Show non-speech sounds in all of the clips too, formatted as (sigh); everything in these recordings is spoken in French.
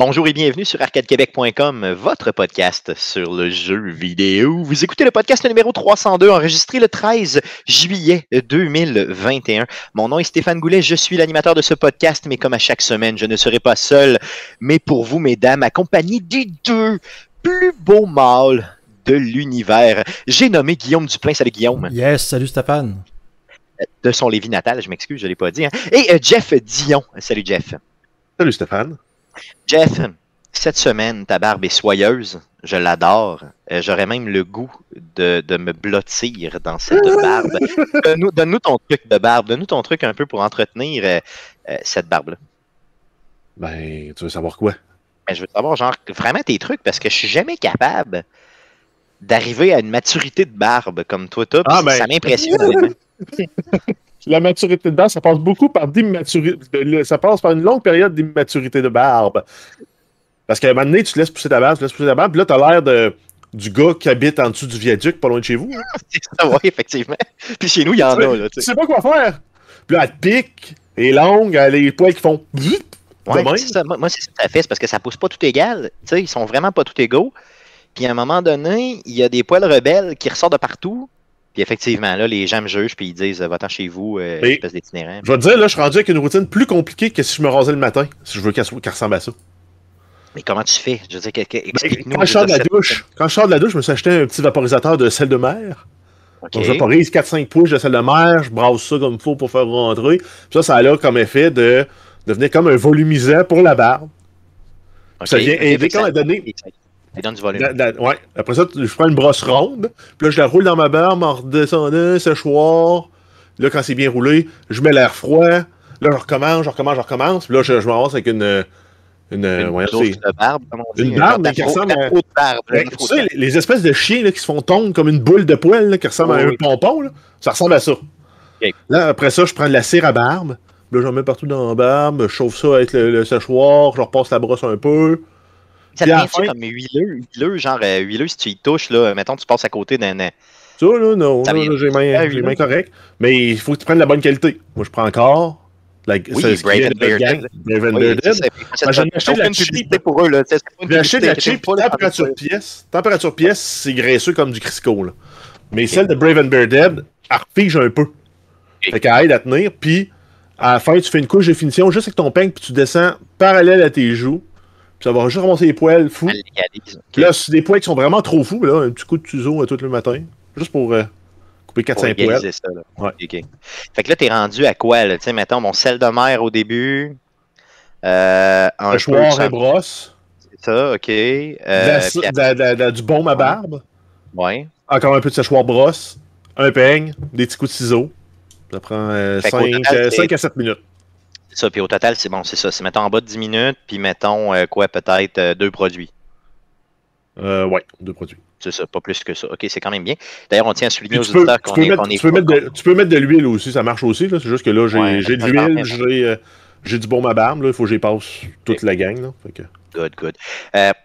Bonjour et bienvenue sur arcadequebec.com, votre podcast sur le jeu vidéo. Vous écoutez le podcast numéro 302, enregistré le 13 juillet 2021. Mon nom est Stéphane Goulet, je suis l'animateur de ce podcast, mais comme à chaque semaine, je ne serai pas seul, mais pour vous, mesdames, accompagné des deux plus beaux mâles de l'univers. J'ai nommé Guillaume Duplain. Salut Guillaume. Yes, salut Stéphane. De son Lévis natal, je m'excuse, je ne l'ai pas dit. Hein. Et euh, Jeff Dion. Salut Jeff. Salut Stéphane. Jeff, cette semaine, ta barbe est soyeuse. Je l'adore. Euh, j'aurais même le goût de, me blottir dans cette ah barbe. Donne-nous ton truc de barbe. Donne-nous ton truc un peu pour entretenir euh, euh, cette barbe-là. Ben, tu veux savoir quoi? Ben, je veux savoir, genre, vraiment tes trucs, parce que je suis jamais capable d'arriver à une maturité de barbe comme toi, toi. Ah, ça ben. m'impressionne. (laughs) la maturité de barbe, ça passe beaucoup par d'immaturité. Ça passe par une longue période d'immaturité de barbe. Parce qu'à un moment donné, tu te laisses pousser ta barbe, tu te laisses pousser ta barbe, puis là, t'as l'air de, du gars qui habite en dessous du viaduc, pas loin de chez vous. Hein. (laughs) oui, effectivement. Puis chez nous, il y en a. Là, tu sais pas quoi faire. Puis là, elle pique, elle est longue, elle a les poils qui font. Ouais, ça. Moi, c'est ça que ça fait, c'est parce que ça pousse pas tout égal. Tu sais, ils sont vraiment pas tout égaux. Puis à un moment donné, il y a des poils rebelles qui ressortent de partout. Puis effectivement, là, les gens me jugent, puis ils disent Va-t'en chez vous, euh, espèce d'itinérant. Je vais te dire, là, je suis rendu avec une routine plus compliquée que si je me rasais le matin, si je veux qu'elle ressemble à ça. Mais comment tu fais Je veux dire, ben, explique-nous. Quand, je sors de la douche, quand je la douche, je me suis acheté un petit vaporisateur de sel de mer. Donc, je vaporise 4-5 pouces de sel de mer, je brasse ça comme il faut pour faire rentrer. Puis ça, ça a comme effet de devenir comme un volumisant pour la barbe. Ça vient quand elle à donner ouais. Après ça, je prends une brosse ronde, puis là, je la roule dans ma barbe en redescendant, séchoir. Là, quand c'est bien roulé, je mets l'air froid. Là, je recommence, je recommence, je recommence. Puis là, je, je m'avance avec une. Une, une barbe, comme on dit. Une barbe, mais qui ressemble à. Peau de barbe, ben, tu sais, les, espèces de chiens là, qui se font tondre comme une boule de poêle qui ressemble à un pompon, ça ressemble à ça. Là, après ça, je prends de la cire à barbe. Là, j'en mets partout dans la barbe, je chauffe ça avec le, le séchoir, je repasse la brosse un peu. Ça devient sûr comme huileux, huileux, genre euh, huileux, si tu y touches, là, mettons, tu passes à côté d'un. Ça, non, non, j'ai les mains correctes. Mais il faut que tu prennes la bonne qualité. Moi, je prends encore. La, oui, Brave and Brave J'en ai acheté de la cheap. pour eux, J'ai acheté de la cheap, température pièce. Température pièce, c'est graisseux comme du Crisco, là. Mais celle de Brave and Dead, elle refige un peu. Fait qu'elle aide à tenir, puis à la fin, tu fais une couche de finition juste avec ton peigne, puis tu descends parallèle à tes joues ça va juste ramasser les poils fous. Là, c'est des poils qui sont vraiment trop fous, là, un petit coup de tuzo euh, tout le matin, juste pour euh, couper 4-5 poils. Ça, là. Ouais. Fait que là, t'es rendu à quoi, là? Tu sais, mettons, mon sel de mer au début. Euh, un brosse. C'est ça, ok. du baume à barbe. Ouais. Encore un peu de séchoir brosse. Un peigne, des petits coups de ciseaux. Ça prend 5, euh, à 7 minutes ça, puis au total, c'est bon, c'est ça. C'est mettons en bas de 10 minutes, puis mettons euh, quoi, peut-être euh, deux produits. Euh, ouais, deux produits. C'est ça, pas plus que ça. OK, c'est quand même bien. D'ailleurs, on tient à souligner aux auditeurs qu'on est, tu, peux mettre de, l'huile aussi, ça marche aussi. C'est juste que là, j'ai de l'huile, euh, j'ai du bon ma barbe. Il faut que j'y passe toute la gang. Good, good.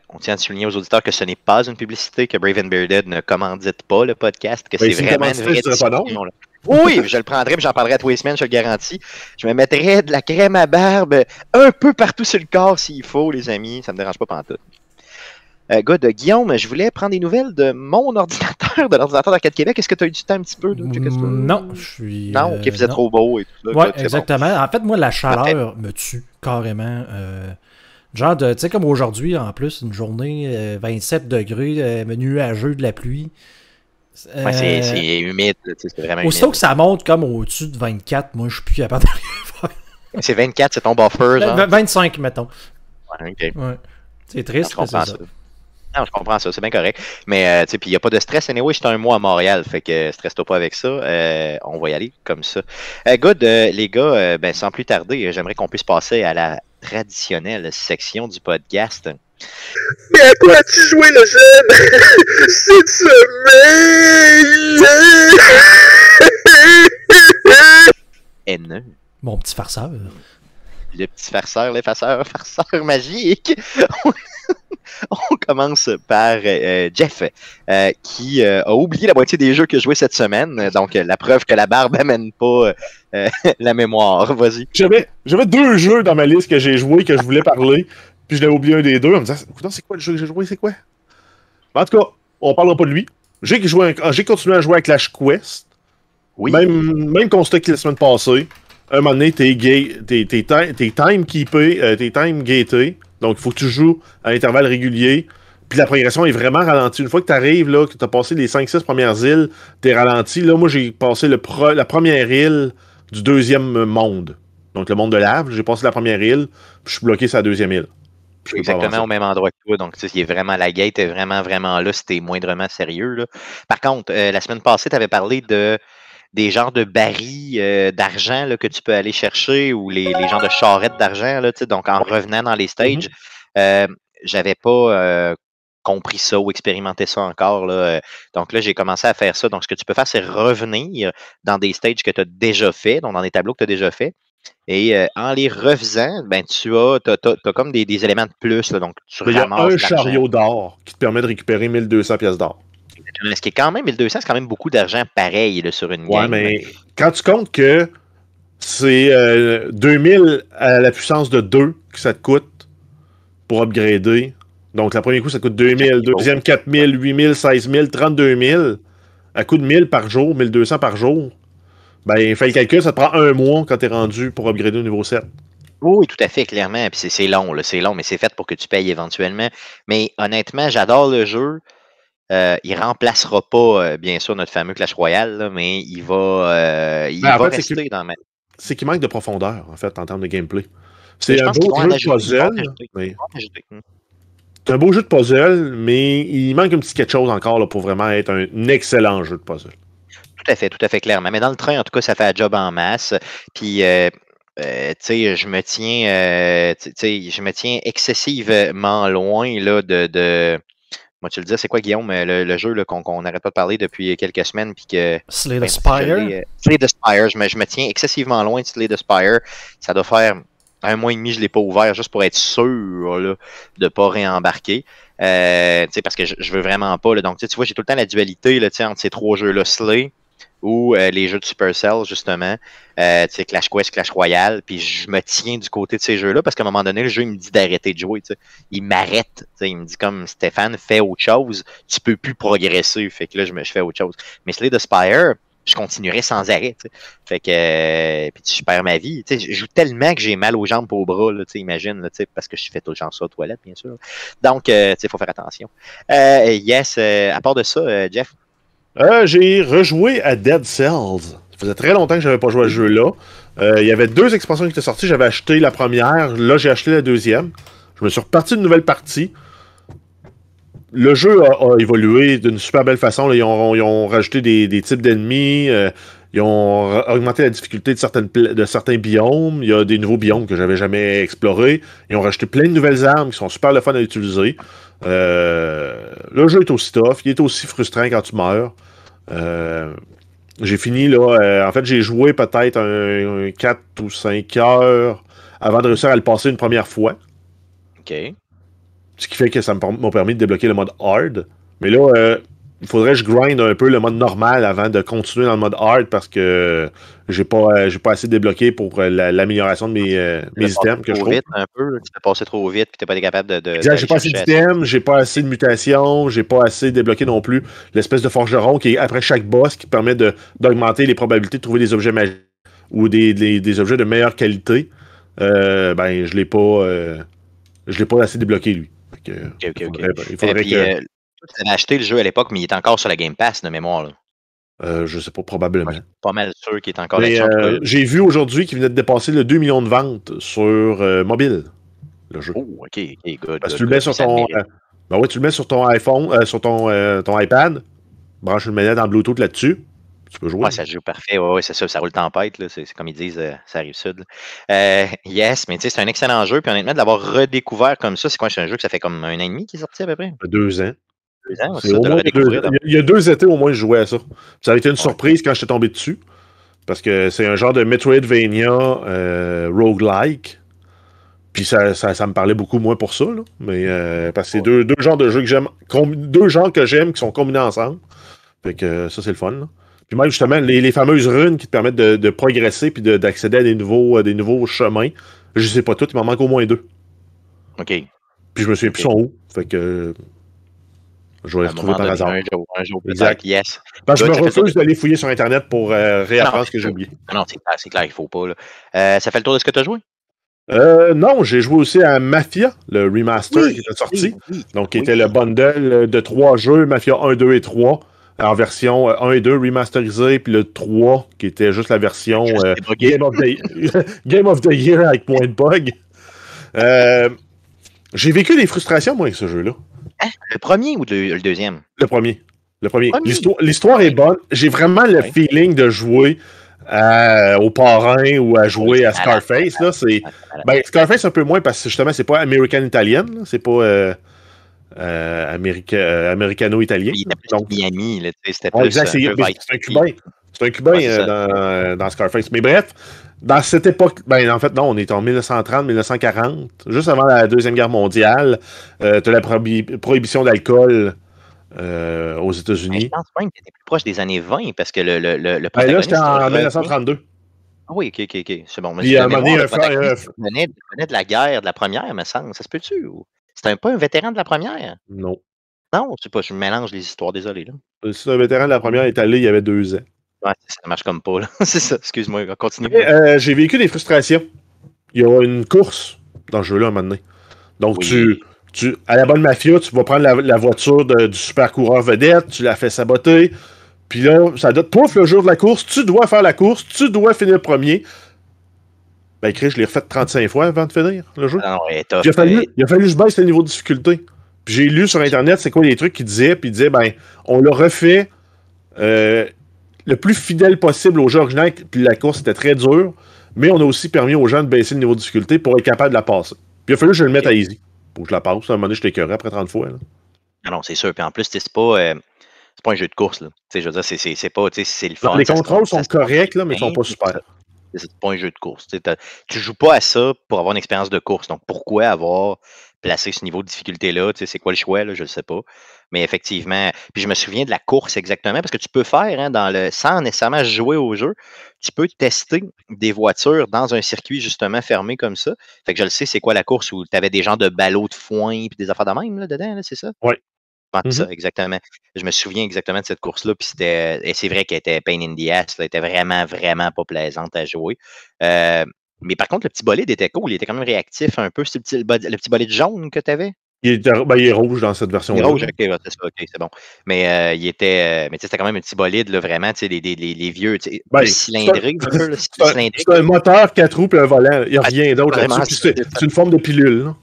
on tient à souligner aux auditeurs que ce n'est pas une publicité, que Brave and Bearded ne commandite pas le podcast, que ben, c'est vraiment une oui, je le prendrai, mais j'en parlerai à tous les semaines, je le garantis. Je me mettrais de la crème à barbe un peu partout sur le corps s'il faut, les amis. Ça me dérange pas pantoute. Euh, de Guillaume, je voulais prendre des nouvelles de mon (laughs) ordinateur, de l'ordinateur d'Arcade Québec. Est-ce que tu as eu du temps un petit peu? Mm, non, je suis. Non, euh, ok, faisait trop beau et tout. Là, exactement. En fait, moi, la chaleur me tue carrément. Euh, genre, tu sais, comme aujourd'hui, en plus, une journée 27 euh, degrés, nuageux, de la pluie. Ouais, c'est, euh, humide, c'est vraiment Aussitôt que ça monte comme au-dessus de 24, moi, je suis plus à part. (laughs) C'est 24, c'est ton buffer, ben, genre. 25, mettons. Ouais, ouais. C'est triste, je comprends ça. Non, je comprends ça, c'est bien correct. Mais, euh, tu sais, puis il n'y a pas de stress. Anyway, j'étais un mois à Montréal, fait que stresse-toi pas avec ça. Euh, on va y aller comme ça. good, les gars, ben, sans plus tarder, j'aimerais qu'on puisse passer à la traditionnelle section du podcast. Mais à quoi as-tu joué le jeune Cette semaine Mon petit farceur. Le petit farceur, l'effaceur, (laughs) farceur magique. (laughs) On commence par euh, Jeff, euh, qui euh, a oublié la moitié des jeux que joués cette semaine. Donc, la preuve que la barbe amène pas (laughs) la mémoire. Vas-y. J'avais, j'avais deux jeux dans ma liste que j'ai joué que je voulais parler. Puis je l'ai oublié un des deux en me disant ah, c'est quoi le jeu que j'ai joué C'est quoi ben, En tout cas, on parlera pas de lui. J'ai ah, continué à jouer à Clash Quest. Oui. Même, constat que la semaine passée, un moment donné, t'es gay. t'es time keepé, t'es time euh, gaité Donc, il faut que tu joues à intervalles réguliers. Puis la progression est vraiment ralentie. Une fois que tu arrives, que tu as passé les 5-6 premières îles, tu es ralenti. Là, moi, j'ai passé la première île du deuxième monde. Donc, le monde de lave, j'ai passé la première île, puis je suis bloqué sur la deuxième île exactement au même endroit que toi. Donc, tu sais, vraiment, la gate est vraiment, vraiment là si moindrement sérieux. Là. Par contre, euh, la semaine passée, tu avais parlé de des genres de barils euh, d'argent d'argent que tu peux aller chercher ou les, genres de charrettes d'argent. Tu sais, donc, en revenant dans les mmh stages, euh, j'avais pas compris ça ou expérimenté ça encore. Là. Donc là, j'ai commencé à faire ça. Donc, ce que tu peux faire, c'est revenir dans des stages que tu as déjà fait, donc dans des tableaux que tu as déjà fait, et euh, en les refaisant, ben, tu as, comme des, éléments de plus. donc, tu Il y un chariot d'or qui te permet de récupérer 1200 pièces d'or. Ce qui est quand même 1200, c'est quand même beaucoup d'argent pareil sur une ouais, mais ben. quand tu comptes que c'est 2000 euh, à la puissance de 2 que ça te coûte pour upgrader. Donc, le premier coup, ça coûte 2000, deuxième 4000, 8000, 16000, 32000, à coût de 1000 par jour, 1200 par jour. Ben, fais le calcul, ça te prend un mois quand tu es rendu pour upgrader au niveau 7. Oui, tout à fait, clairement. Puis c'est long, c'est long, mais c'est fait pour que tu payes éventuellement. Mais honnêtement, j'adore le jeu. Euh, il remplacera pas, euh, bien sûr, notre fameux Clash Royale, mais il va, euh, il ben, va rester dans C'est qu'il manque de profondeur, en fait, en termes de gameplay. Ben, c'est un beau jeu de puzzle. Mais... Hmm. C'est un beau jeu de puzzle, mais il manque un petit quelque chose encore pour vraiment être un excellent jeu de puzzle. Tout à fait, tout à fait clairement. Mais dans le train, en tout cas, ça fait un job en masse. Puis, euh, euh, tu sais, je me tiens, euh, je me tiens excessivement loin là, de, moi, tu le dis, c'est quoi, Guillaume, le, le jeu qu'on n'arrête pas de parler depuis quelques semaines? Puis que, Slay the ben, Spire? Slay the Spire. Je me, tiens excessivement loin de Slay the Spire. Ça doit faire un mois et demi, je ne l'ai pas ouvert, juste pour être sûr là, de ne pas réembarquer. Euh, parce que je, ne veux vraiment pas. Donc, tu vois, j'ai tout le temps la dualité là, entre ces trois jeux-là, Slay, ou euh, les jeux de Supercell, justement, euh, Clash Quest, Clash Royale, puis je me tiens du côté de ces jeux-là parce qu'à un moment donné, le jeu, il me dit d'arrêter de jouer, Il m'arrête, il me dit comme Stéphane, fais autre chose, tu peux plus progresser, fait que là, je, fais autre chose. Mais Slay de Spire, je continuerai sans arrêt, Fait que, euh, puis je perds ma vie, je joue tellement que j'ai mal aux jambes, aux bras, tu imagine, parce que je fais tout le genre ça aux toilettes, bien sûr. Donc, il faut faire attention. yes, à part de ça, Jeff, euh, j'ai rejoué à Dead Cells. Ça faisait très longtemps que j'avais pas joué à ce jeu-là. Euh, il y avait deux expansions qui étaient sorties. J'avais acheté la première. Là, j'ai acheté la deuxième. Je me suis reparti d'une nouvelle partie. Le jeu a, évolué d'une super belle façon. ils, ont, rajouté des, types d'ennemis. Euh, ils ont augmenté la difficulté de, certaines de certains biomes. Il y a des nouveaux biomes que j'avais jamais explorés. Ils ont rajouté plein de nouvelles armes qui sont super le fun à utiliser. le jeu est aussi tough. Il est aussi frustrant quand tu meurs. Euh, j'ai fini, là. Euh, en fait, j'ai joué peut-être un, 4 ou 5 heures avant de réussir à le passer une première fois. OK. Ce qui fait que ça m'a permis de débloquer le mode hard. Mais là, euh, il faudrait que je grind un peu le mode normal avant de continuer dans le mode hard parce que j'ai pas euh, j'ai pas assez débloqué pour euh, l'amélioration de mes, euh, mes items que je trouve. Vite un peu, tu t'es passé trop vite tu t'es pas capable de. de j'ai pas assez d'items, j'ai pas assez de mutations, j'ai pas assez débloqué non plus l'espèce de forgeron qui est après chaque boss qui permet d'augmenter les probabilités de trouver des objets magiques ou des, objets de meilleure qualité. ben je l'ai pas l'ai pas assez débloqué lui. Ok, ok, ok. Il faudrait, que... Tu avais acheté le jeu à l'époque, mais il est encore sur la Game Pass de mémoire. Je euh, ne je sais pas, probablement. pas mal sûr qu'il est encore euh, J'ai vu aujourd'hui qu'il venait de dépasser le 2 millions de ventes sur euh, mobile, le jeu. Oh, ok, Parce que tu le mets sur ton. Euh, ben ouais, tu le mets sur ton iPhone, sur ton, ton iPad, branche une manette en Bluetooth là-dessus. Tu peux jouer. ça joue parfait, ouais, c'est ça, ça roule tempête, c'est comme ils disent, ça arrive sud. yes, mais tu sais, c'est un excellent jeu, puis honnêtement, de l'avoir redécouvert comme ça, c'est quoi, c'est un jeu que ça fait comme un an et demi qui est sorti à peu près? Deux ans il y a deux étés au moins, je jouais à ça. Ça a été une surprise quand je j'étais tombé dessus. Parce que c'est un genre de Metroidvania euh, roguelike. Puis ça, me parlait beaucoup moins pour ça. Mais euh, parce que c'est deux, deux, genres de jeux que j'aime. Deux genres que j'aime qui sont combinés ensemble. Fait ça, c'est le fun. Puis même justement, les, fameuses runes qui te permettent de, progresser puis d'accéder à des nouveaux, des nouveaux chemins. Je sais pas tout, il m'en manque au moins deux. OK. Puis je me suis okay. plus son haut. Fait que je vais retrouver par hasard. Un jour, ben, je me refuse d'aller fouiller sur Internet pour euh, réapprendre ce que j'ai oublié. Non, c'est clair, clair, il ne faut pas. Euh, ça fait le tour de ce que tu as joué? Euh, non, j'ai joué aussi à Mafia, le remaster qui est sorti. donc, qui était le bundle de trois jeux, Mafia 1, 2 et 3, en version 1 et 2 remasterisé, puis le 3, qui était juste la version (laughs) Game, of the, Year avec point bug. j'ai vécu des frustrations, avec ce jeu-là. (laughs) Le premier ou le, deuxième? Le premier. Le premier. L'histoire est bonne. J'ai vraiment le feeling de jouer euh, au parrain ou à jouer à Scarface. Là, ben, Scarface un peu moins parce que justement, c'est pas american Italian C'est pas. Euh... Euh, italien Il était plus donc, Miami, C'est un Cubain. C'est un Cubain euh, euh, dans, Scarface. Mais bref, dans cette époque, ben en fait, non, on est en 1930-1940, juste avant la Deuxième Guerre mondiale, euh, tu as la prohibition d'alcool euh, aux États-Unis. je pense même que tu plus proche des années 20 parce que le, le, le, ben là, c'était en 1932. Ah oui, ok, ok, ok. C'est bon. Il y a un moment donné, venait de la guerre, de la première, me semble. Ça se peut-tu? C'était pas un vétéran de la première? Non. Non, je sais pas, je mélange les histoires, désolé. Là. Euh, un vétéran de la première est allé il y avait deux ans ça marche comme pas, (laughs) c'est ça. Excuse-moi, continue. Euh, j'ai vécu des frustrations. Il y aura une course dans ce jeu-là un moment donné. Donc, tu, tu, à la bonne mafia, tu vas prendre la, voiture du super coureur vedette, tu la fais saboter. Puis là, ça être pouf le jour de la course, tu dois faire la course, tu dois finir premier. Ben, écrit, je l'ai refait 35 fois avant de finir le jeu. Ah il, a fallu, il a fallu que je baisse le niveau de difficulté. Puis j'ai lu sur Internet c'est quoi les trucs qui disaient, puis il disaient, ben, on l'a refait. Euh, le plus fidèle possible aux jeu original. Puis la course était très dure, mais on a aussi permis aux gens de baisser le niveau de difficulté pour être capable de la passer. Puis il a fallu que je le mette à easy pour que je la passe. À un moment donné, je t'écœurerai après 30 fois. Ah non, c'est sûr. Puis en plus, c'est pas. Euh, pas un jeu de course, je veux dire, c'est pas, le les contrôles sont corrects, là, mais ils sont ben, pas super c'est pas un jeu de course. Tu joues pas à ça pour avoir une expérience de course. Donc, pourquoi avoir placer ce niveau de difficulté-là. Tu sais, c'est quoi le choix, là, je ne sais pas. Mais effectivement, puis je me souviens de la course exactement, parce que tu peux faire, hein, dans le, sans nécessairement jouer au jeu, tu peux tester des voitures dans un circuit justement fermé comme ça. Fait que je le sais, c'est quoi la course où tu avais des gens de ballots de foin et des affaires de même là, dedans, là, c'est ça? Oui, mm-hmm. exactement. Je me souviens exactement de cette course-là, puis c'était, et c'est vrai qu'elle était pain in the ass, là, elle était vraiment, vraiment pas plaisante à jouer. Euh, mais par contre, le petit bolide était cool. Il était quand même réactif un peu. le petit, bolide jaune que tu avais. Ben, il est, rouge dans cette version. Il est rouge, ok, c'est bon. Mais euh, il était, euh, mais c'était quand même un petit bolide, vraiment, les, les, vieux, cylindriques. Ben, c'est un, (laughs) moteur, quatre roues, et un volant. Il n'y a rien d'autre C'est une forme de pilule.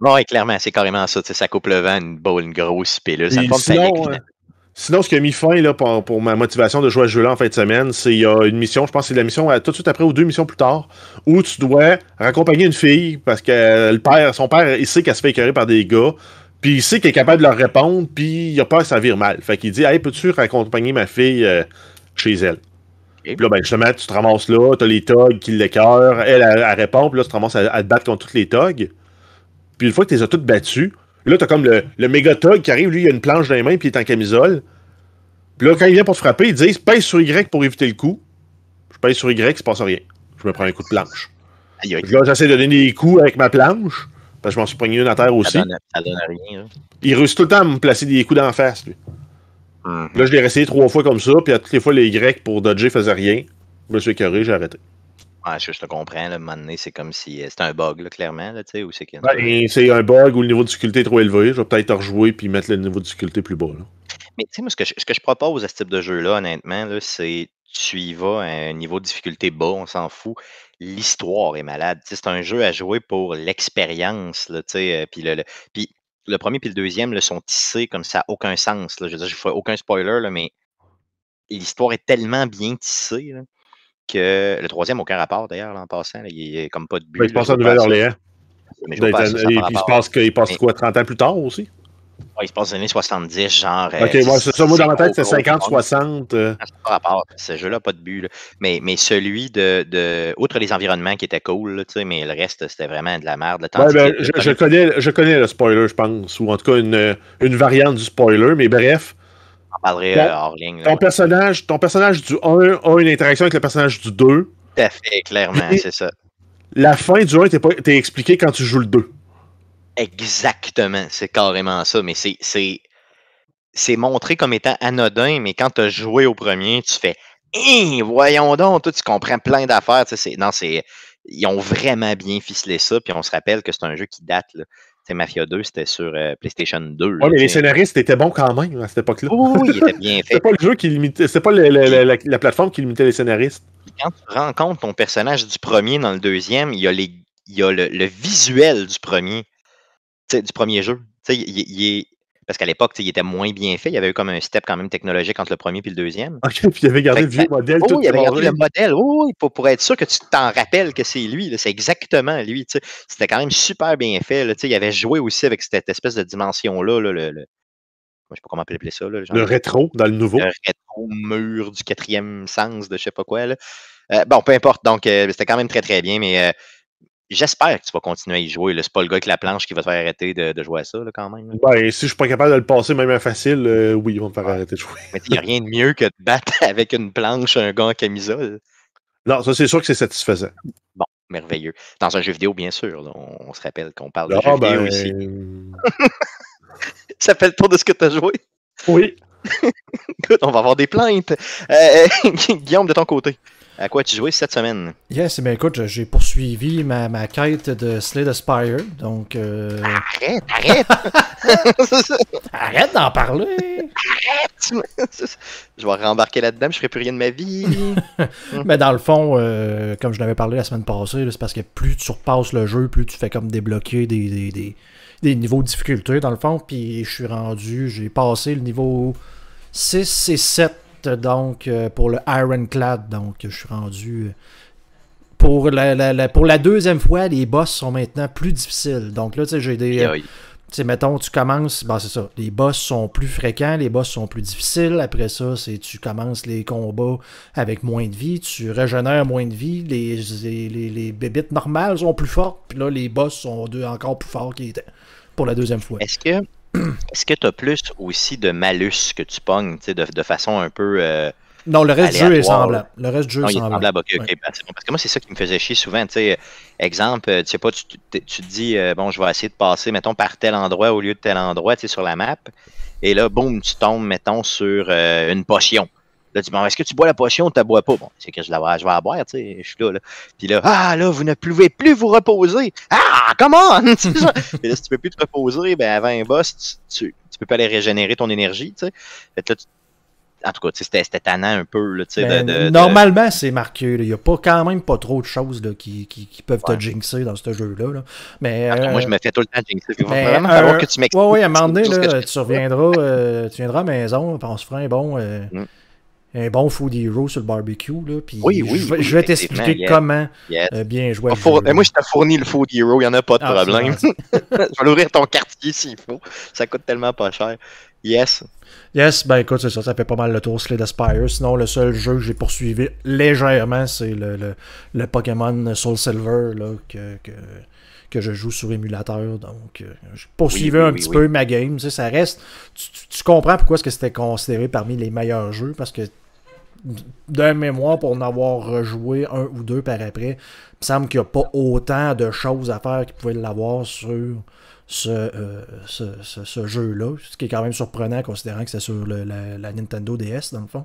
Oui, clairement, c'est carrément ça. Ça coupe le vent, une, une grosse pilule. Ça forme Sinon, ce qui a mis fin là, pour, ma motivation de jouer à ce en fin de semaine, c'est il y a une mission, je pense que c'est la mission tout de suite après ou deux missions plus tard, où tu dois raccompagner une fille parce que père, son père, il sait qu'elle se fait écœurer par des gars, puis il sait qu'elle est capable de leur répondre, puis il a peur que ça vire mal. Fait qu'il dit Hey, peux-tu raccompagner ma fille euh, chez elle Et Puis là, ben, justement, tu te ramasses là, t'as les togs qui l'écœurent, elle, elle, répond, puis là, tu te ramasses à, te battre contre toutes les togs. Puis une fois que tu les as toutes battues, puis là, t'as comme le, méga qui arrive, lui, il a une planche dans les mains, puis il est en camisole. Puis là, quand il vient pour te frapper, ils disent pèse sur Y pour éviter le coup. Je pèse sur Y, ça passe rien. Je me prends un coup de planche. j'essaie de donner des coups avec ma planche, parce que je m'en suis pogné une à terre aussi. Ça rien. Hein. Il réussit tout le temps à me placer des coups d'en face, lui. Mhm. Là, je l'ai essayé trois fois comme ça, puis à toutes les fois, les Y pour dodger faisaient rien. Je me suis écœuré, j'ai arrêté je, te comprends, le c'est comme si euh, c'était un bug, là, clairement, là, ou ben, c'est un bug où le niveau de difficulté est trop élevé. Je vais peut-être rejouer puis mettre le niveau de difficulté plus bas. Mais tu sais, moi, ce que, je, propose à ce type de jeu-là, honnêtement, là, c'est tu y vas à un niveau de difficulté bas, on s'en fout. L'histoire est malade. c'est un jeu à jouer pour l'expérience, là, tu euh, puis le, puis le premier puis le deuxième là, sont tissés comme ça, aucun sens. Je ne ferai aucun spoiler, là, mais l'histoire est tellement bien tissée le troisième, aucun rapport d'ailleurs, en passant. il n'y a comme pas de but. Ben, mais ben, il passe à Nouvelle-Orléans. Il se passe, passe quoi, 30 ans plus tard aussi? il se passe dans les années 70, genre. Euh, ok, moi c'est ça. Moi, dans ma tête, c'est 50, 60. Euh. Ah, rapport. Ce jeu-là, pas de but. Mais, mais celui de, Outre les environnements qui étaient cool, mais le reste, c'était vraiment de la merde. Ben, je, je, connais, je connais le spoiler, je pense. Ou en tout cas, une, une variante du spoiler. Mais bref, ton, euh, personnage, ton personnage du 1 a une interaction avec le personnage du 2. Tout à fait, clairement, c'est ça. La fin du 1 t'es expliqué quand tu joues le 2. Exactement, c'est carrément ça, mais c'est. C'est montré comme étant anodin, mais quand tu joué au premier, tu fais hein, voyons donc, tu comprends plein d'affaires. Non, c'est. Ils ont vraiment bien ficelé ça, puis on se rappelle que c'est un jeu qui date. Mafia 2, c'était sur euh, PlayStation 2. mais les scénaristes étaient bons quand même à cette époque-là. Oui, oui, ils bien (laughs) faits. C'est pas jeu qui pas la, plateforme qui limitait les scénaristes. Quand tu rencontres ton personnage du premier dans le deuxième, il y a, les, le, visuel du premier, du premier jeu. Il, il, est, parce qu'à l'époque, il était moins bien fait. Il y avait eu comme un step quand même technologique entre le premier et le deuxième. OK, puis il avait gardé le vieux modèle. Oh, il avait gardé le modèle. Oh, pour, être sûr que tu t'en rappelles que c'est lui. C'est exactement lui. C'était quand même super bien fait. sais, il avait joué aussi avec cette espèce de dimension-là. le, je ne sais pas comment appeler ça. Là, le rétro dans le nouveau. Le rétro mur du quatrième sens de je ne sais pas quoi. Euh, bon, peu importe. Donc, euh, c'était quand même très, très bien. Mais euh, J'espère que tu vas continuer à y jouer. C'est pas le gars avec la planche qui va te faire arrêter de, jouer à ça, quand même. Ben, si je suis pas capable de le passer, même à facile, euh, oui, ils vont me faire arrêter de jouer. Mais il n'y a rien de mieux que de battre (laughs) avec une planche un gars en camisole. Non, ça, c'est sûr que c'est satisfaisant. Bon, merveilleux. Dans un jeu vidéo, bien sûr. on, se rappelle qu'on parle de ah, jeu vidéo ici. ça fait le tour de ce que tu as joué? Oui. (laughs) on va avoir des plaintes. Euh, (laughs) Guillaume, de ton côté. À quoi tu jouais cette semaine? Yes, ben écoute, j'ai poursuivi ma, ma, quête de Slay the Spire, donc... Euh, arrête, arrête! (laughs) arrête d'en parler! Arrête! (laughs) je vais rembarquer là-dedans, je ferai plus rien de ma vie! (laughs) Mais dans le fond, euh, comme je l'avais parlé la semaine passée, c'est parce que plus tu surpasses le jeu, plus tu fais comme débloquer des, des, niveaux de difficulté, dans le fond, puis je suis rendu, j'ai passé le niveau 6 et 7 donc euh, pour le Ironclad. Donc, je suis rendu. Euh, pour la, deuxième fois, les boss sont maintenant plus difficiles. Donc là, tu sais, j'ai des. Eh tu sais, mettons, tu commences, ben c'est ça, les boss sont plus fréquents, les boss sont plus difficiles. Après ça, c'est tu commences les combats avec moins de vie, tu régénères moins de vie, les, les, normales sont plus fortes, puis là, les boss sont encore plus forts qu'ils étaient pour la deuxième fois. Est-ce que, (clears throat) Est-ce que tu as plus aussi de malus que tu pognes, de, de façon un peu. Euh, non, le reste du jeu est semblable. Le reste du jeu est semblable. Parce que moi, c'est ça qui me faisait chier souvent. exemple, tu sais pas, tu, te dis, euh, bon, je vais essayer de passer, mettons, par tel endroit au lieu de tel endroit, sur la map. Et là, boum, tu tombes, mettons, sur euh, une potion. Là, tu bon, est-ce que tu bois la potion ou tu ne bois pas? Bon, c'est que je, la, je vais la boire, tu sais, je suis là, Puis là, ah, là, vous ne pouvez plus vous reposer. Ah, come on! (laughs) là, si tu ne peux plus te reposer, ben, avant un boss, tu, ne peux pas aller régénérer ton énergie, tu sais. en tout cas, c'était tannant un peu. Là, sais. Ben, normalement, c'est marqué. Il n'y a pas, quand même pas trop de choses là, qui, peuvent te jinxer dans ce jeu-là. Là. Mais, euh, moi, je me fais tout le temps jinxer. Il vraiment que tu m'expliques. Oui, oui, à un moment donné, tu, reviendras, euh, tu viendras à la maison, on se fera un bon. Euh, mm un bon food hero sur le barbecue. Là, puis oui, oui, je, vais t'expliquer comment euh, bien jouer. Ah, eh, moi, je t'ai fourni le food hero, il n'y en a pas de ah, problème. (laughs) je vais l'ouvrir ton quartier s'il faut. Ça coûte tellement pas cher. Yes. Yes, ben écoute, ça, ça fait pas mal le tour Slade Aspire. Sinon, le seul jeu que j'ai poursuivi légèrement, c'est le, Pokémon Soul Silver que, je joue sur émulateur. Donc, euh, je poursuivi un petit peu ma game. ça reste. Tu, comprends pourquoi est-ce que c'était considéré parmi les meilleurs jeux parce que d'un mémoire pour en avoir rejoué un ou deux par après, il me semble qu'il n'y a pas autant de choses à faire qu'il pouvait l'avoir sur euh, ce, ce, jeu-là. Ce qui est quand même surprenant considérant que c'est sur la, Nintendo DS, dans le fond.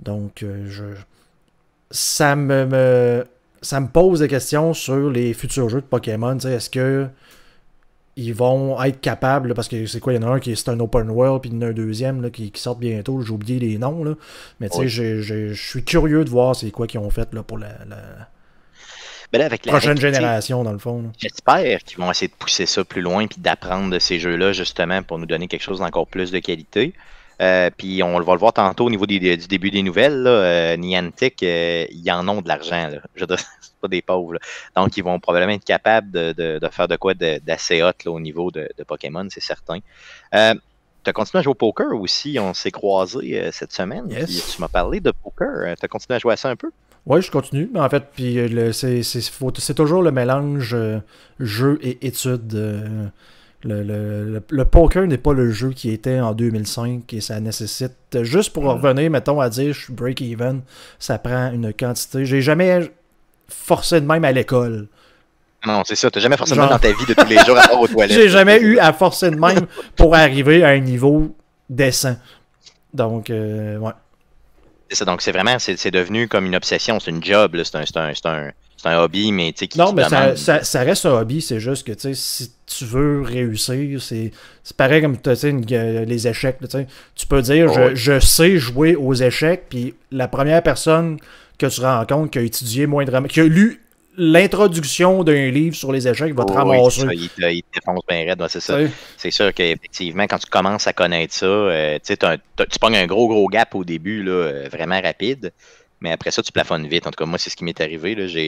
Donc, euh, je, ça me, me, ça me pose des questions sur les futurs jeux de Pokémon. Est-ce que ils vont être capables, parce que c'est quoi, il y en a un qui est un open world, puis il y en a un deuxième qui, sort bientôt, j'ai oublié les noms, mais tu sais, je suis curieux de voir c'est quoi qu'ils ont fait là, pour la, prochaine génération, dans le fond. J'espère qu'ils vont essayer de pousser ça plus loin, puis d'apprendre de ces jeux-là, justement, pour nous donner quelque chose d'encore plus de qualité. Euh, puis on va le voir tantôt au niveau du, début des nouvelles. Euh, Niantic, euh, ils en ont de l'argent. Je ne (laughs) pas des pauvres. Donc, ils vont probablement être capables de, faire de quoi d'assez hot au niveau de, Pokémon, c'est certain. tu as continué à jouer au poker aussi. On s'est croisé cette semaine. Tu m'as parlé de poker. Tu as continué à jouer à ça un peu? Oui, je continue. En fait, puis c'est toujours le mélange jeu et études le, poker n'est pas le jeu qui était en 2005 et ça nécessite, juste pour revenir, mettons, à dire je suis break-even, ça prend une quantité. J'ai jamais forcé de même à l'école. Non, c'est ça, t'as jamais forcé de même dans ta vie de tous les jours à (laughs) part aux toilettes. J'ai jamais eu à forcer de même pour arriver à un niveau décent. Donc, euh, ouais. C'est ça, donc c'est vraiment, c'est devenu comme une obsession, c'est une job, c'est un, un, c'est un hobby, mais tu sais, Non, mais ça, reste un hobby, c'est juste que, tu sais, si tu veux réussir, c'est pareil comme, tu sais, les échecs, tu Tu peux dire, je, sais jouer aux échecs, puis la première personne que tu rencontres qui a étudié moins de... qui a lu l'introduction d'un livre sur les échecs va te ramasser. Oui, il, te défonce bien raide, c'est ça. C'est sûr qu'effectivement, quand tu commences à connaître ça, euh, tu pognes un gros, gros gap au début, là, euh, vraiment rapide mais après ça, tu plafonnes vite. En tout cas, moi, c'est ce qui m'est arrivé. Je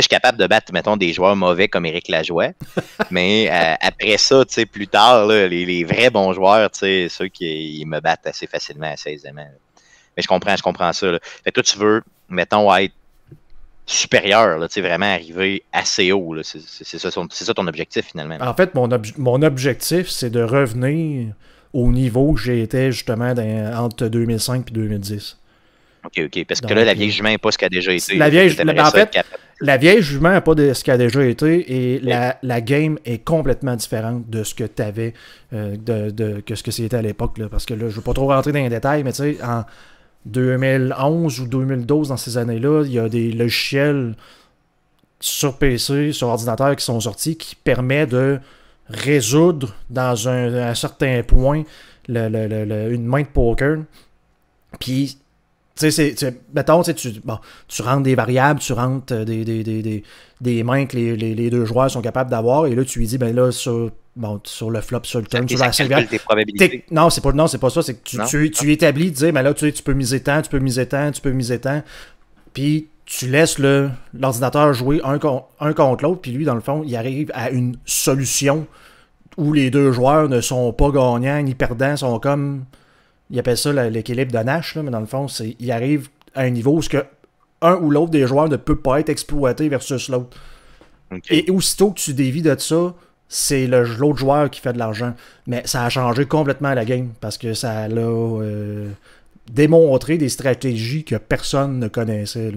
suis capable de battre, mettons, des joueurs mauvais comme Eric Lajoie, (laughs) mais euh, après ça, plus tard, les, vrais bons joueurs, ceux qui me battent assez facilement, assez aisément. Mais je comprends, je comprends ça. que toi, tu veux, mettons, être supérieur, là, vraiment arriver assez haut. Là. C'est, ça, ton objectif finalement. En fait, mon, objectif, c'est de revenir au niveau que été justement entre 2005 et 2010. OK, OK. Parce que là, la vieille jument n'est pas ce qu'elle a déjà été. La vieille, en la vieille jument n'est pas ce qu'elle a déjà été et la, game est complètement différente de ce que tu avais, euh, de, que ce que c'était à l'époque. Parce que là, je ne veux pas trop rentrer dans les détails, mais tu sais, en 2011 ou 2012, dans ces années-là, il y a des logiciels sur PC, sur ordinateur qui sont sortis qui permettent de résoudre dans un, certain point une main de poker. Puis tu sais, mettons, tu, bon, tu rentres des variables, tu rentres euh, des, des, des, mains que les, deux joueurs sont capables d'avoir, et là, tu lui dis, ben là, sur, bon, sur le flop, sur le turn, sur la serviette. Non, c'est pas, non, c'est pas ça, c'est que tu, établis, tu dis, ben là, tu, tu peux miser tant, tu peux miser tant, tu peux miser tant, puis tu laisses l'ordinateur jouer un, un contre l'autre, puis lui, dans le fond, il arrive à une solution où les deux joueurs ne sont pas gagnants ni perdants, sont comme il appelle ça l'équilibre de Nash, mais dans le fond, c'est il arrive à un niveau où ce que un ou l'autre des joueurs ne peut pas être exploité versus l'autre. Et aussitôt que tu dévies de ça, c'est l'autre joueur qui fait de l'argent. Mais ça a changé complètement la game parce que ça a euh, démontré des stratégies que personne ne connaissait.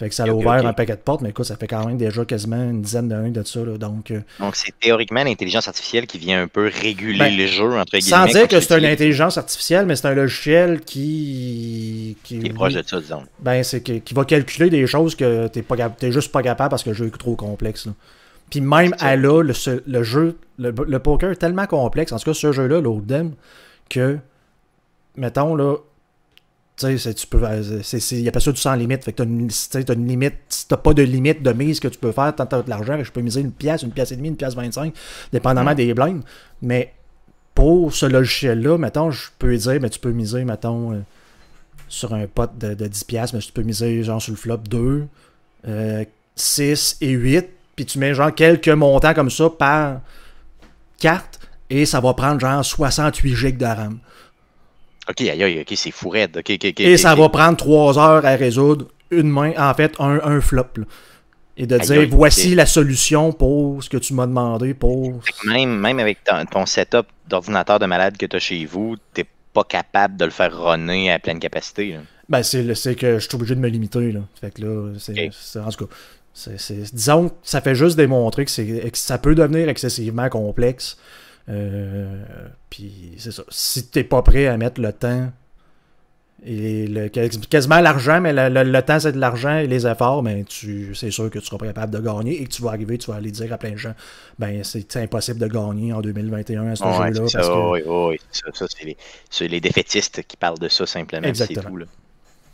Fait que ça l'a ouvert un paquet de portes, mais écoute, ça fait quand même déjà quasiment une dizaine d'années de ça. donc, euh, donc c'est théoriquement l'intelligence artificielle qui vient un peu réguler ben, les jeux. entre guillemets. Sans dire que c'est une intelligence artificielle, mais c'est un logiciel qui. Qui, est proche de ça, disons. Ben, c'est qui va calculer des choses que t'es, pas, juste pas capable parce que le jeu est trop complexe. Puis même à là, le, jeu, le, poker est tellement complexe, en tout cas ce jeu-là, l'Odem, que, mettons, là, tu n'y a peux. Euh, ça du sans limite. Fait que t'as limite. t'as pas de limite de mise que tu peux faire, tant t'as de l'argent, ben, je peux miser une pièce, une pièce et demie, une pièce 25, dépendamment des blindes. Mais pour ce logiciel-là, mettons, je peux dire, mais ben, tu peux miser, mettons, euh, sur un pot de, 10 pièces, mais tu peux miser genre sur le flop 2, 6 euh, et 8, puis tu mets genre quelques montants comme ça par carte, et ça va prendre genre 68 gigs de RAM. OK, aïe, aïe, c'est fou raide. et ça va prendre trois heures à résoudre une main, en fait, un, flop. Et de dire, voici la solution pour ce que tu m'as demandé. pour... Même, avec ton, setup d'ordinateur de malade que tu as chez vous, tu pas capable de le faire runner à pleine capacité. Ben, c'est que je suis obligé de me limiter. Là. que En tout cas. ça fait juste démontrer que, que ça peut devenir excessivement complexe euh, puis c'est ça. Si t'es pas prêt à mettre le temps et quasiment l'argent, mais le, temps c'est de l'argent et les efforts, mais ben, tu c'est sûr que tu seras pas capable de gagner et que tu vas arriver, tu vas aller dire à plein de gens ben c'est impossible de gagner en 2021 à ce jeu-là. Oui, oui, Ça, c'est les, les, défaitistes qui parlent de ça simplement. C'est tout. Là.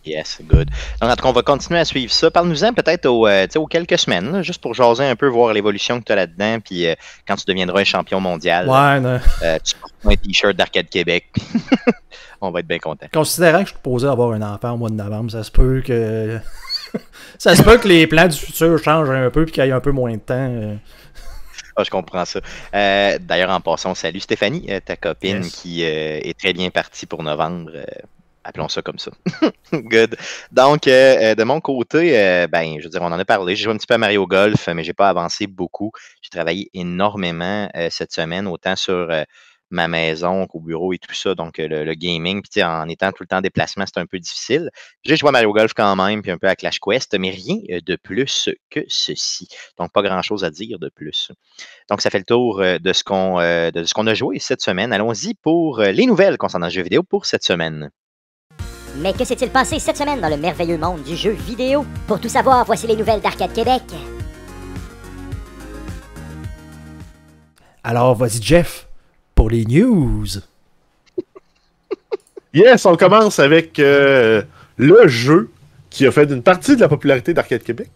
Yes, good. Donc, en tout cas, on va continuer à suivre ça. Parle-nous-en peut-être euh, aux, quelques semaines, juste pour jaser un peu, voir l'évolution que tu as là-dedans, puis euh, quand tu deviendras un champion mondial, euh, tu prends un t-shirt d'Arcade Québec. (laughs) on va être bien content. Considérant que je suis posé avoir un enfant au mois de novembre, ça se peut que... (laughs) ça se peut que les plans du futur changent un peu, puis qu'il y ait un peu moins de temps. Ah, je comprends ça. D'ailleurs, en passant, salut Stéphanie, ta copine qui est très bien partie pour novembre appelons ça comme ça. (laughs) Good. Donc, euh, euh, de mon côté, euh, ben, je veux dire, on en a parlé. J'ai joué un petit peu à Mario Golf, mais je n'ai pas avancé beaucoup. J'ai travaillé énormément cette semaine, autant sur ma maison qu'au bureau et tout ça. Donc, le, gaming, puis en étant tout le temps déplacement, c'est un peu difficile. J'ai joué à Mario Golf quand même, puis un peu à Clash Quest, mais rien de plus que ceci. Donc, pas grand-chose à dire de plus. Donc, ça fait le tour de ce qu'on a joué cette semaine. Allons-y pour les nouvelles concernant les jeux vidéo pour cette semaine. Mais que s'est-il passé cette semaine dans le merveilleux monde du jeu vidéo Pour tout savoir, voici les nouvelles d'Arcade Québec. Alors, voici Jeff, pour les news. (laughs) Yes, on commence avec euh, le jeu qui a fait une partie de la popularité d'Arcade Québec.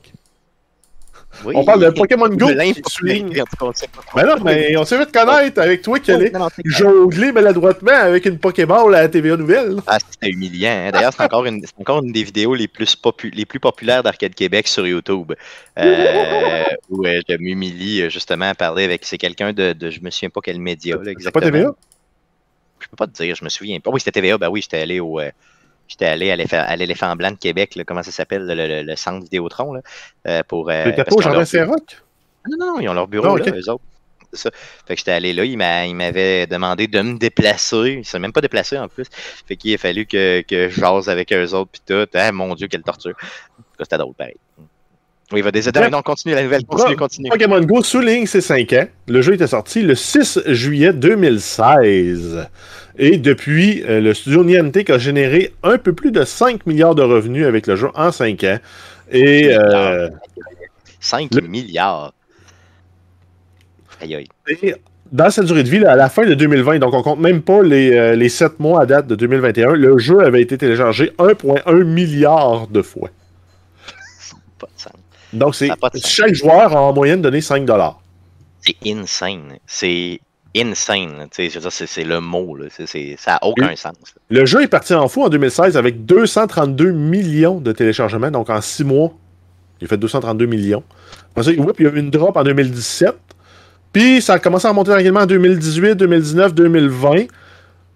On parle de Pokémon Go. Qui Mais ben non, mais on s'est te connaître avec toi qui allait jongler maladroitement avec une Pokéball à la TVA Nouvelle. Ah, c'est humiliant. Hein. D'ailleurs, c'est encore, une... encore, une des vidéos les plus, les plus populaires d'Arcade Québec sur YouTube. Euh, (laughs) où euh, je m'humilie euh, justement à parler avec. C'est quelqu'un de, de, Je me souviens pas quel média. Là, exactement. pas TVA? Je peux pas te dire, je me souviens pas. Oui, c'était TVA. Ben oui, j'étais allé au. J'étais allé à l'éléphant blanc de Québec, comment ça s'appelle, le, centre Vidéotron. Là, euh, pour, le tapot jean Non, non, ils ont leur bureau, ah, là, eux autres. Ça. Fait que j'étais allé là, ils m'avaient demandé de me déplacer. se sont même pas déplacés en plus. Fait qu'il a fallu que, je jase avec eux autres puis tout. Ah, mon Dieu, quelle torture. C'était drôle pareil. Oui, va des aider. Non, continue la nouvelle. Pokémon Go souligne ses 5 ans. Le jeu était sorti le 6 juillet 2016. Et depuis, euh, le studio Niantic a généré un peu plus de 5 milliards de revenus avec le jeu en 5 ans. Et. 5 euh, milliards. Aïe, aïe. Et dans sa durée de vie, à la fin de 2020, donc on compte même pas les, 7 euh, mois à date de 2021, le jeu avait été téléchargé 1,1 milliard de fois. pas donc, c'est chaque joueur a en moyenne donné 5 C'est insane. C'est insane. C'est le mot. ça n'a aucun sens. Le jeu est parti en fou en 2016 avec 232 millions de téléchargements. Donc, en 6 mois, il a fait 232 millions. il y a eu une drop en 2017. Puis ça a commencé à monter tranquillement en 2018, 2019, 2020.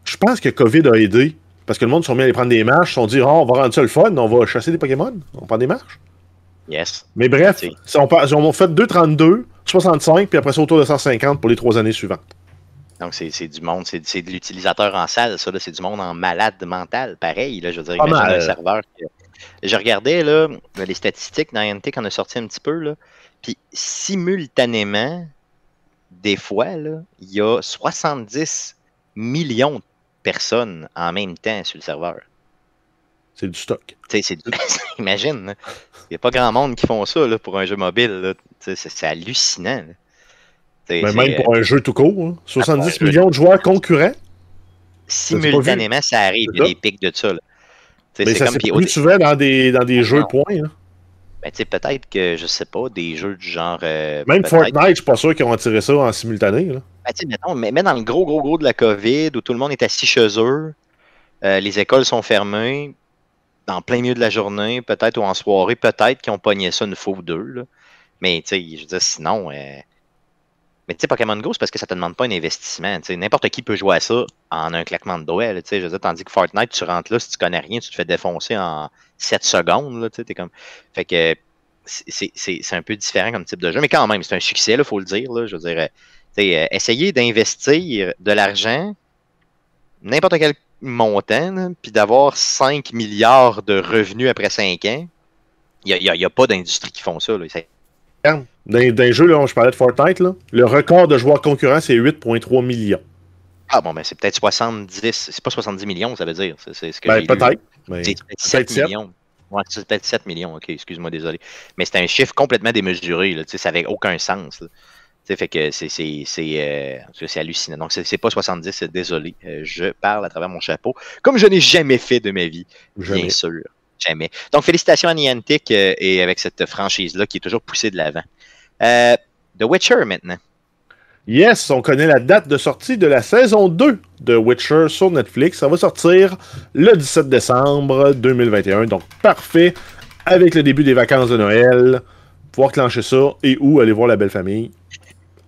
Je pense que COVID a aidé. Parce que le monde sont mis à aller prendre des marches, ils sont dit ah, on va rendre ça le fun, on va chasser des Pokémon, on prend des marches. Yes. Mais bref, on si on fait 2,32, 65, puis après ça autour de 150 pour les trois années suivantes. Donc, c'est du monde, c'est de l'utilisateur en salle, ça, c'est du monde en malade mental, pareil. je veux dire, serveur. Je regardais là, les statistiques Niantic qu'on a sorti un petit peu, là, puis simultanément, des fois, il y a 70 millions de personnes en même temps sur le serveur. C'est du stock. C'est du... (laughs) Imagine. Il n'y a pas grand monde qui font ça pour un jeu mobile. C'est hallucinant. Mais même pour euh, un jeu tout court, 70 hein. ah, millions de joueurs concurrents. Simultanément, ça arrive. Il des pics de ça. Mais ça comme, plus souvent dans des, dans des ah, jeux points. Hein. Ben, peut-être que, je sais pas, des jeux du genre. Euh, même Fortnite, je suis pas sûr qu'ils ont tiré ça en simultané. Là. Ben, mais, mais, dans le gros, gros, gros de la COVID, où tout le monde est assis chez eux, euh, les écoles sont fermées, dans plein milieu de la journée, peut-être, ou en soirée, peut-être qu'ils ont pogné ça une fois ou deux. Mais, tu sais, je dis sinon. Euh, mais tu sais, Pokémon Go, c'est parce que ça te demande pas un investissement. N'importe qui peut jouer à ça en un claquement de doigts. Je veux tandis que Fortnite, tu rentres là, si tu connais rien, tu te fais défoncer en 7 secondes. Tu es comme. Fait que c'est un peu différent comme type de jeu. Mais quand même, c'est un succès, il faut le dire. je veux dire, euh, euh, essayer d'investir de l'argent, n'importe quel montant, puis d'avoir 5 milliards de revenus après 5 ans, il n'y a, pas d'industrie qui font ça. Là. Dans, les jeux, là, je parlais de Fortnite, là, le record de joueurs concurrents, c'est 8,3 millions. Ah bon, ben c'est peut-être 70, c'est pas 70 millions, ça veut dire. C'est, ben, peut-être. C'est 7 millions. Ouais, c'est peut-être 7 millions, ok, excuse-moi, désolé. Mais c'est un chiffre complètement démesuré, là, ça n'avait aucun sens fait que euh, c'est hallucinant. Donc, c'est pas 70, désolé. Euh, je parle à travers mon chapeau, comme je n'ai jamais fait de ma vie, bien sûr. Jamais. Donc, félicitations à Niantic euh, et avec cette franchise-là qui est toujours poussée de l'avant. The Witcher maintenant. Yes, on connaît la date de sortie de la saison 2 de Witcher sur Netflix. Ça va sortir le 17 décembre 2021. Donc, parfait avec le début des vacances de Noël. Pouvoir clencher ça et où aller voir la belle famille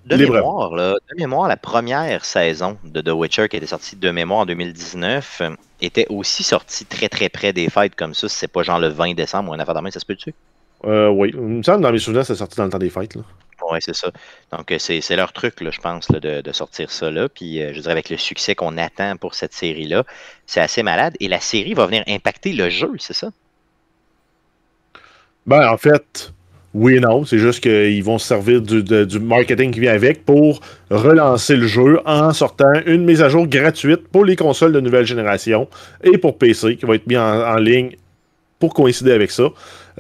de mémoire, là, de mémoire, la première saison de The Witcher qui était sortie de mémoire en 2019 euh, était aussi sortie très très près des fêtes comme ça. c'est pas genre le 20 décembre ou un affaire de ça se peut-tu? Euh, oui, il me semble dans mes souvenirs, c'est sorti dans le temps des fêtes. Oui, c'est ça. Donc, euh, c'est leur truc, je pense, de, sortir ça là. Puis, je dirais, avec le succès qu'on attend pour cette série-là, c'est assez malade. Et la série va venir impacter le jeu, c'est ça? Ben, en fait, oui et non, c'est juste qu'ils vont se servir du, marketing qui vient avec pour relancer le jeu en sortant une mise à jour gratuite pour les consoles de nouvelle génération et pour PC qui va être mis en, ligne pour coïncider avec ça.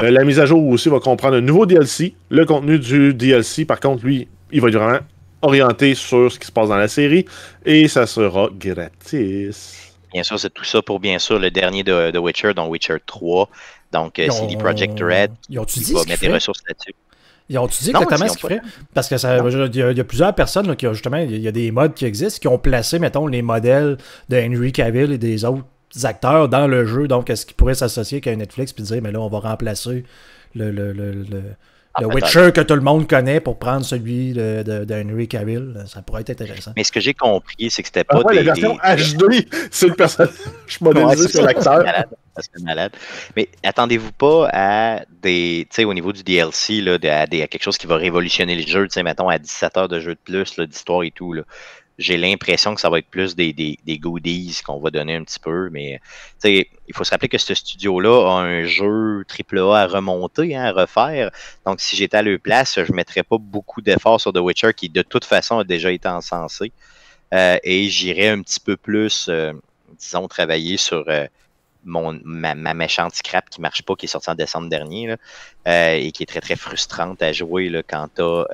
Euh, la mise à jour aussi va comprendre un nouveau DLC. Le contenu du DLC, par contre, lui, il va être vraiment orienté sur ce qui se passe dans la série et ça sera gratis. Bien sûr, c'est tout ça pour bien sûr le dernier de, de Witcher, donc Witcher 3. Donc, euh, CD Project Red ils ont va mettre des ressources là-dessus. Ils ont-tu dit exactement ce qu'ils feraient? Parce que ça, il, y a, plusieurs personnes qui ont justement, il y a des modes qui existent qui ont placé, mettons, les modèles de Henry Cavill et des autres acteurs dans le jeu. Donc, est-ce qu'ils pourraient s'associer avec Netflix puis dire, mais là, on va remplacer le, le, le ah, le Witcher que tout le monde connaît pour prendre celui d'Henry de, de, Cavill, ça pourrait être intéressant. Mais ce que j'ai compris, c'est que c'était pas. Ah des, la version des... HD, c'est le personnage (laughs) sur l'acteur. malade. Mais attendez-vous pas à des. Tu sais, au niveau du DLC, là, à, quelque chose qui va révolutionner le jeu, tu sais, mettons, à 17 heures de jeu de plus, d'histoire et tout. Là j'ai l'impression que ça va être plus des, des, goodies qu'on va donner un petit peu. Mais il faut se rappeler que ce studio-là a un jeu AAA à remonter, hein, à refaire. Donc, si j'étais à leur place, je ne mettrais pas beaucoup d'efforts sur The Witcher qui, de toute façon, a déjà été encensé. Euh, et j'irais un petit peu plus, euh, disons, travailler sur. Euh, mon, ma, méchante scrap qui marche pas, qui est sortie en décembre dernier, et qui est très très frustrante à jouer là, quand t'as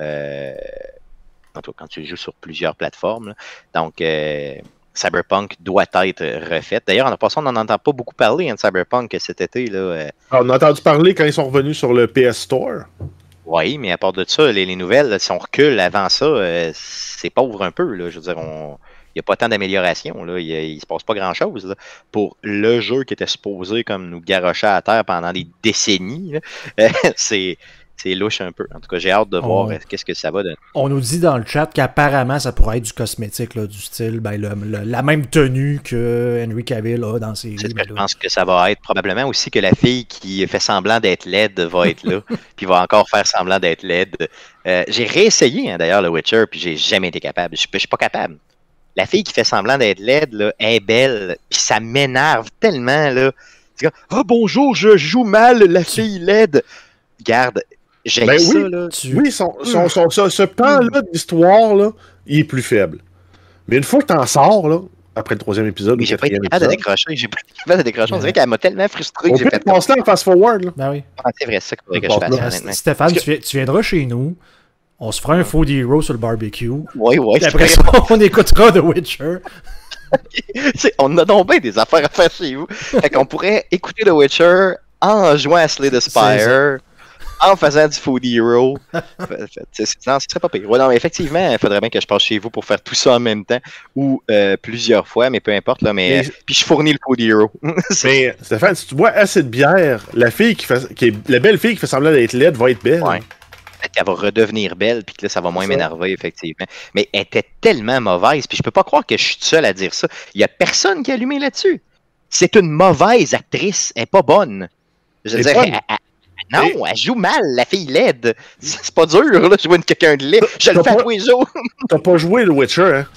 en quand tu joues sur plusieurs plateformes. Donc, euh, Cyberpunk doit être refaite. D'ailleurs, en passant, on n'en entend pas beaucoup parler hein, de Cyberpunk euh, cet été. Là, euh. ah, on a entendu parler quand ils sont revenus sur le PS Store. Oui, mais à part de ça, les, nouvelles, si on recule avant ça, c'est pauvre un peu. Là. Je veux dire, il n'y a pas tant d'amélioration. Il ne se passe pas grand-chose. Pour le jeu qui était supposé comme nous garrocher à terre pendant des décennies, (laughs) c'est c'est louche un peu. En tout cas, j'ai hâte de voir euh, qu'est-ce que ça va donner. On nous dit dans le chat qu'apparemment, ça pourrait être du cosmétique, du style, ben, la même tenue que Henry Cavill a dans ses. je pense que ça va être. Probablement aussi que la fille qui fait semblant d'être laide va être là, (laughs) puis va encore faire semblant d'être laide. Euh, j'ai réessayé, hein, d'ailleurs, le Witcher, puis j'ai jamais été capable. Je suis pas capable. La fille qui fait semblant d'être laide, là, est belle, puis ça m'énerve tellement, là. Ah, bonjour, je joue mal la fille laide. Garde, j'ai ben oui. Oui, son, son, son, ce, ce hmm. là d'histoire, là, il est plus faible. Mais une fois que t'en sors, là, après le troisième épisode, j'ai pas été capable de décrocher. J'ai pas été capable de décrocher. On dirait qu'elle m'a tellement frustré que j'ai fait. On en fast-forward. Là. Ben oui. Ah, c'est vrai, ça que, je Stéphane, tu, viendras chez nous. On se fera un faux Hero sur le barbecue. Oui, oui. Et après ça, (laughs) on écoutera The Witcher. (laughs) on a donc bien des affaires à faire chez vous. Fait qu'on pourrait écouter The Witcher en jouant à Slay the Spire en faisant du Food Hero. (laughs) non, ce serait pas pire. non, effectivement, il faudrait bien que je passe chez vous pour faire tout ça en même temps ou euh, plusieurs fois, mais peu importe. Là, mais, euh, puis je fournis le Food Hero. (laughs) mais Stéphane, si tu bois assez de bière, la fille qui fait, la belle fille qui fait semblant d'être laide va être belle. Ouais. va redevenir belle, puis que là, ça va moins m'énerver, effectivement. Mais elle était tellement mauvaise, puis je peux pas croire que je suis seul à dire ça. Il y a personne qui a allumé là-dessus. C'est une mauvaise actrice, elle est pas bonne. Je veux dire, non, elle joue mal, la fille laide. C'est pas dur, là, jouer quelqu'un de LED. Je le fais pas... tous les jours. T'as pas joué le Witcher, hein?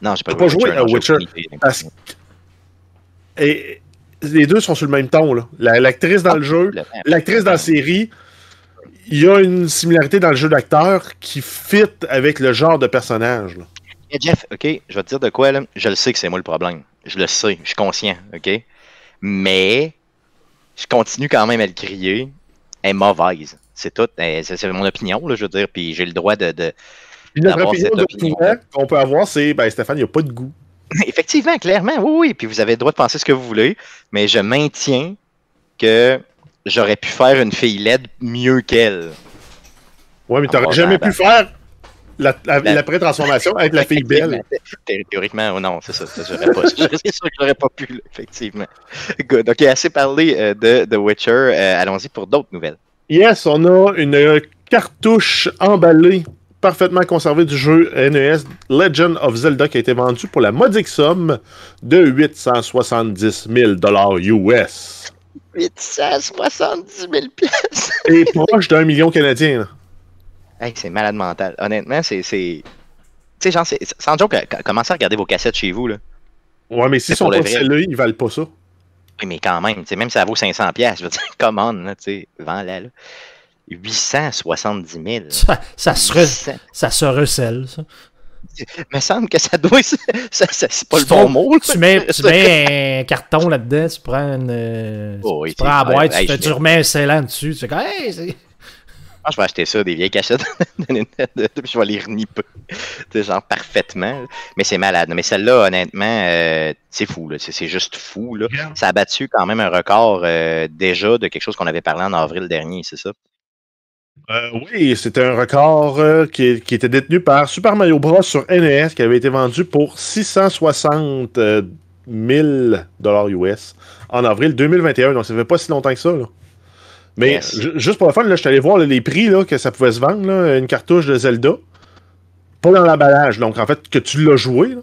Non, j'ai pas, joué le Witcher. les deux sont sur le même ton. là. L'actrice dans le jeu, l'actrice dans la série, il y a une similarité dans le jeu d'acteur qui fit avec le genre de personnage. Eh, Jeff, OK, je vais te dire de quoi. Là. Je le sais que c'est moi le problème. Je le sais, je suis conscient, OK? Mais je continue quand même à le crier, elle est mauvaise. C'est tout. C'est mon opinion, je veux dire, puis j'ai le droit de. de notre opinion, opinion qu'on peut avoir, c'est ben, Stéphane, il n'y a pas de goût. (laughs) Effectivement, clairement, oui, oui. Puis vous avez le droit de penser ce que vous voulez, mais je maintiens que j'aurais pu faire une fille laide mieux qu'elle. Ouais, mais t'aurais jamais pu faire pré transformation avec la, la fille belle. Théoriquement, oh non, c'est ça, pas. c'est (laughs) sûr que j'aurais pas pu, effectivement. Good. OK, assez parlé euh, de The Witcher. Euh, allons-y pour d'autres nouvelles. Yes, on a une cartouche emballée, parfaitement conservée du jeu NES Legend of Zelda qui a été vendue pour la modique somme de 870 000 US. 870 000 pièces. Et proche d'un million canadien c'est malade mental. Honnêtement, c'est. Tu sais, genre, sans joke, euh, commencez à regarder vos cassettes chez vous. Là. Ouais, mais si sont pas celles-là, ils valent pas ça. Oui, mais quand même, même si ça vaut 500$, je veux dire, (laughs) come on, vends-la. 870 000. Ça, se, recèle. ça se recèle, ça. me semble que ça doit. (laughs) c'est pas le bon mot. Tu mets, tu mets (laughs) un carton là-dedans, tu prends une. Euh, oh, tu prends la boîte, tu, remets un scellant dessus, tu fais comme. Ah, je vais acheter ça, des vieilles cachettes (laughs) de puis je vais les reniper. genre parfaitement. Mais c'est malade. Mais celle-là, honnêtement, euh, c'est fou. C'est juste fou. Ça a battu quand même un record euh, déjà de quelque chose qu'on avait parlé en avril dernier, c'est ça? Euh, oui, c'était un record qui, était détenu par Super Mario Bros. sur NES qui avait été vendu pour 660 000 US en avril 2021. Donc, ça fait pas si longtemps que ça. Là. Mais juste pour le fun, je suis allé voir les prix là, que ça pouvait se vendre, une cartouche de Zelda. Pas dans l'emballage, donc en fait, que tu l'as joué,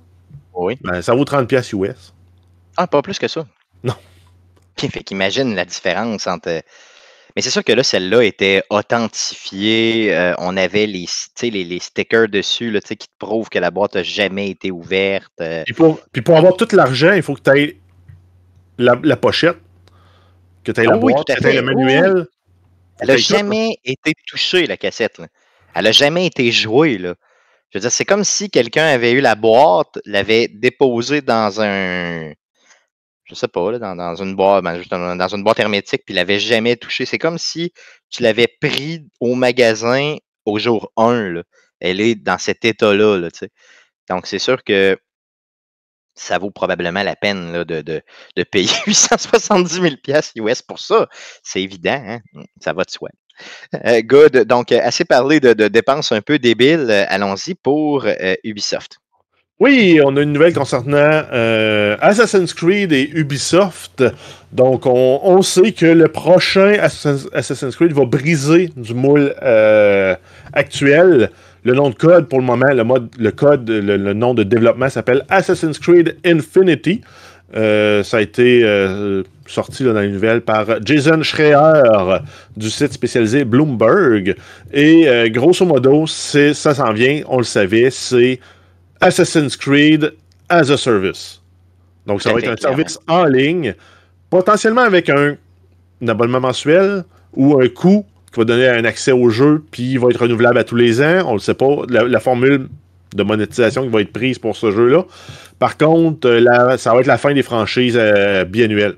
oui. Ben, ça vaut 30$ US. Ah, pas plus que ça. Non. (laughs) Fait qu'imagine la différence entre. Mais c'est sûr que là, celle-là était authentifiée. Euh, on avait les, les, stickers dessus qui te prouvent que la boîte n'a jamais été ouverte. Euh. Puis, pour, avoir tout l'argent, il faut que tu ailles la pochette que tu la le manuel. Elle n'a jamais été touchée, la cassette. Elle n'a jamais été jouée. Là. Je veux dire, c'est comme si quelqu'un avait eu la boîte, l'avait déposée dans un. Je sais pas, dans, une boîte, ben, dans une boîte hermétique, puis l'avait jamais touchée. C'est comme si tu l'avais pris au magasin au jour 1. Elle est dans cet état Là, Donc, c'est sûr que ça vaut probablement la peine de, de, payer 870 000 US pour ça. C'est évident, hein, ça va de soi. Euh, good. Donc, euh, assez parlé de, dépenses un peu débiles. Euh, allons-y pour Ubisoft. Oui, on a une nouvelle concernant Assassin's Creed et Ubisoft. Donc, on, on, sait que le prochain Assassin's Creed va briser du moule actuel. Le nom de code, pour le moment, le, code, le, nom de développement s'appelle Assassin's Creed Infinity. Euh, ça a été euh, sorti dans les nouvelles par Jason Schreier du site spécialisé Bloomberg. Et euh, grosso modo, ça s'en vient, on le savait, c'est Assassin's Creed as a Service. Donc, ça va être un service en ligne, potentiellement avec un abonnement mensuel ou un coût qui va donner un accès au jeu, puis il va être renouvelable à tous les ans. On ne le sait pas. La, formule de monétisation qui va être prise pour ce jeu-là. Par contre, euh, ça va être la fin des franchises biennuelles. biannuelles.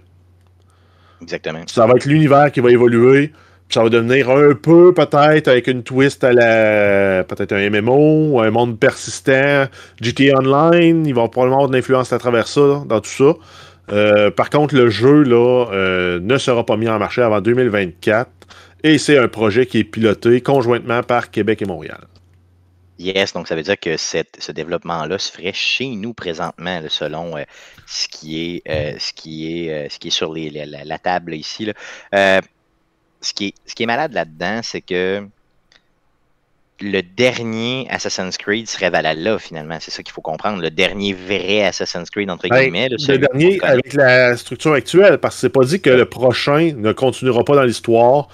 Exactement. Ça va être l'univers qui va évoluer. ça va devenir un peu, peut-être, avec une twist à la. Peut-être un MMO, un monde persistant, GTA Online. Ils vont probablement avoir de l'influence à travers ça, dans tout ça. Euh, par contre, le jeu là, euh, ne sera pas mis en marché avant 2024 et c'est un projet qui est piloté conjointement par Québec et Montréal. Yes, donc ça veut dire que ce développement-là se ferait chez nous présentement, selon euh, ce, qui est, euh, ce, qui est, euh, ce qui est sur la, table ici. ce, qui est, ce qui est malade là-dedans, c'est que le dernier Assassin's Creed serait là, finalement. C'est ça qu'il faut comprendre. Le dernier vrai Assassin's Creed, entre ben, guillemets. le dernier avec la structure actuelle, parce que c'est pas dit que le prochain ne continuera pas dans l'histoire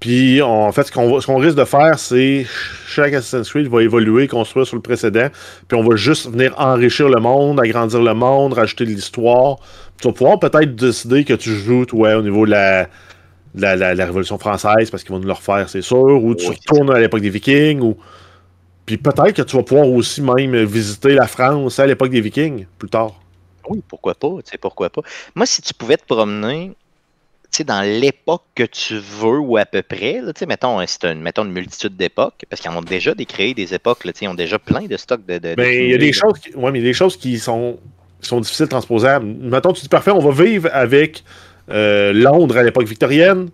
puis, en fait, ce qu'on risque de faire, c'est chaque Assassin's Creed va évoluer, construire sur le précédent, puis on va juste venir enrichir le monde, agrandir le monde, rajouter de l'histoire. Tu vas pouvoir peut-être décider que tu joues, toi, au niveau de la, Révolution française parce qu'ils vont nous le refaire, c'est sûr, ou tu retournes à l'époque des Vikings, ou. Puis peut-être que tu vas pouvoir aussi même visiter la France à l'époque des Vikings plus tard. Oui, pourquoi pas, tu sais, pourquoi pas. Moi, si tu pouvais te promener dans l'époque que tu veux ou à peu près. Là, mettons, c'est hein, une, une multitude d'époques, parce qu'ils ont déjà décréé des époques, là, ils ont déjà plein de stocks de. Ben, mais il y a des choses qui, mais des choses qui sont, sont difficiles transposables. Mettons, tu dis parfait, on va vivre avec euh, Londres à l'époque victorienne,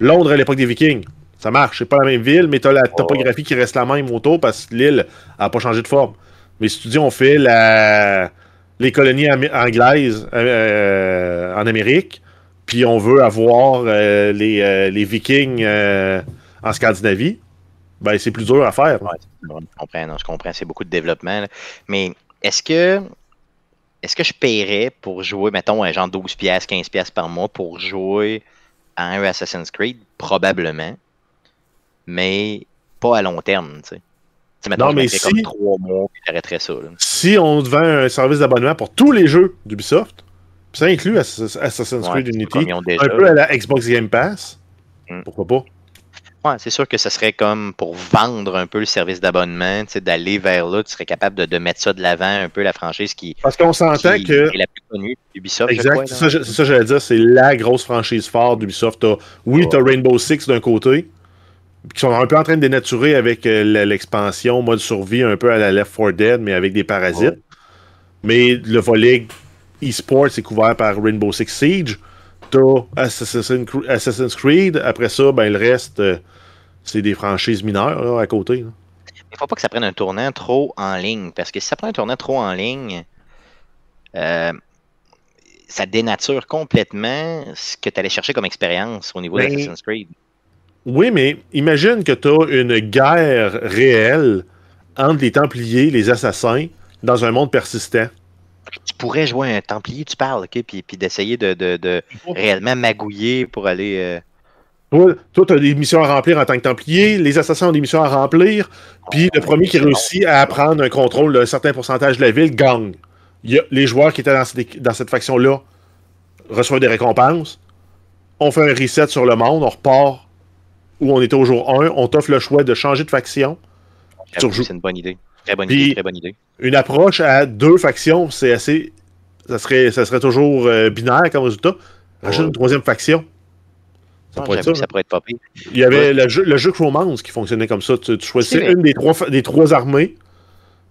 Londres à l'époque des Vikings. Ça marche, c'est pas la même ville, mais tu as la topographie qui reste la même autour parce que l'île n'a pas changé de forme. Mais si tu dis on fait les colonies anglaises euh, euh, en Amérique, puis on veut avoir euh, euh, les, Vikings euh, en Scandinavie. Ben, c'est plus dur à faire. je comprends, C'est beaucoup de développement. Mais est-ce que est-ce que je paierais pour jouer, mettons, un genre 12 pièces, 15 pièces par mois pour jouer à un Assassin's Creed? Probablement. Mais pas à long terme, tu sais. Non, mais si, ça. Si on devait un service d'abonnement pour tous les jeux d'Ubisoft, ça inclut Assassin's Creed Unity, un peu à la Xbox Game Pass. Mm. Pourquoi pas? Ouais, c'est sûr que ce serait comme pour vendre un peu le service d'abonnement, d'aller vers là, tu serais capable de, mettre ça de l'avant un peu, la franchise qui, Parce qu'on s'entend que... est la plus connue, d'Ubisoft. Exact, c'est ça, que j'allais dire, c'est la grosse franchise forte d'Ubisoft. Oui, t'as tu Rainbow Six d'un côté, qui sont un peu en train de dénaturer avec euh, l'expansion, mode survie un peu à la Left 4 Dead, mais avec des parasites. Mais le volley eSports est couvert par Rainbow Six Siege. T'as Assassin's Creed. Après ça, ben, le reste, euh, c'est des franchises mineures à côté. Il ne faut pas que ça prenne un tournant trop en ligne. Parce que si ça prend un tournant trop en ligne, euh, ça dénature complètement ce que tu allais chercher comme expérience au niveau d'Assassin's ben, Creed. Oui, mais imagine que tu as une guerre réelle entre les Templiers, les Assassins, dans un monde persistant tu pourrais jouer un Templier, tu parles, OK? Puis, d'essayer de, réellement magouiller pour aller. Euh, toi, tu as des missions à remplir en tant que Templier, les assassins ont des missions à remplir, puis le premier qui réussit à prendre un contrôle d'un certain pourcentage de la ville gagne. les joueurs qui étaient dans cette, dans cette faction-là reçoivent des récompenses. On fait un reset sur le monde, on repart où on était au jour 1, on t'offre le choix de changer de faction. Ah, c'est une bonne idée. Très bonne idée, Une approche à deux factions, c'est assez. Ça serait, ça serait toujours euh, binaire comme résultat. Rajoute une troisième faction. Ça, ah, pourrait, être pas hein. Il y avait le, jeu, le qui fonctionnait comme ça. Tu, choisissais une des trois, des trois armées.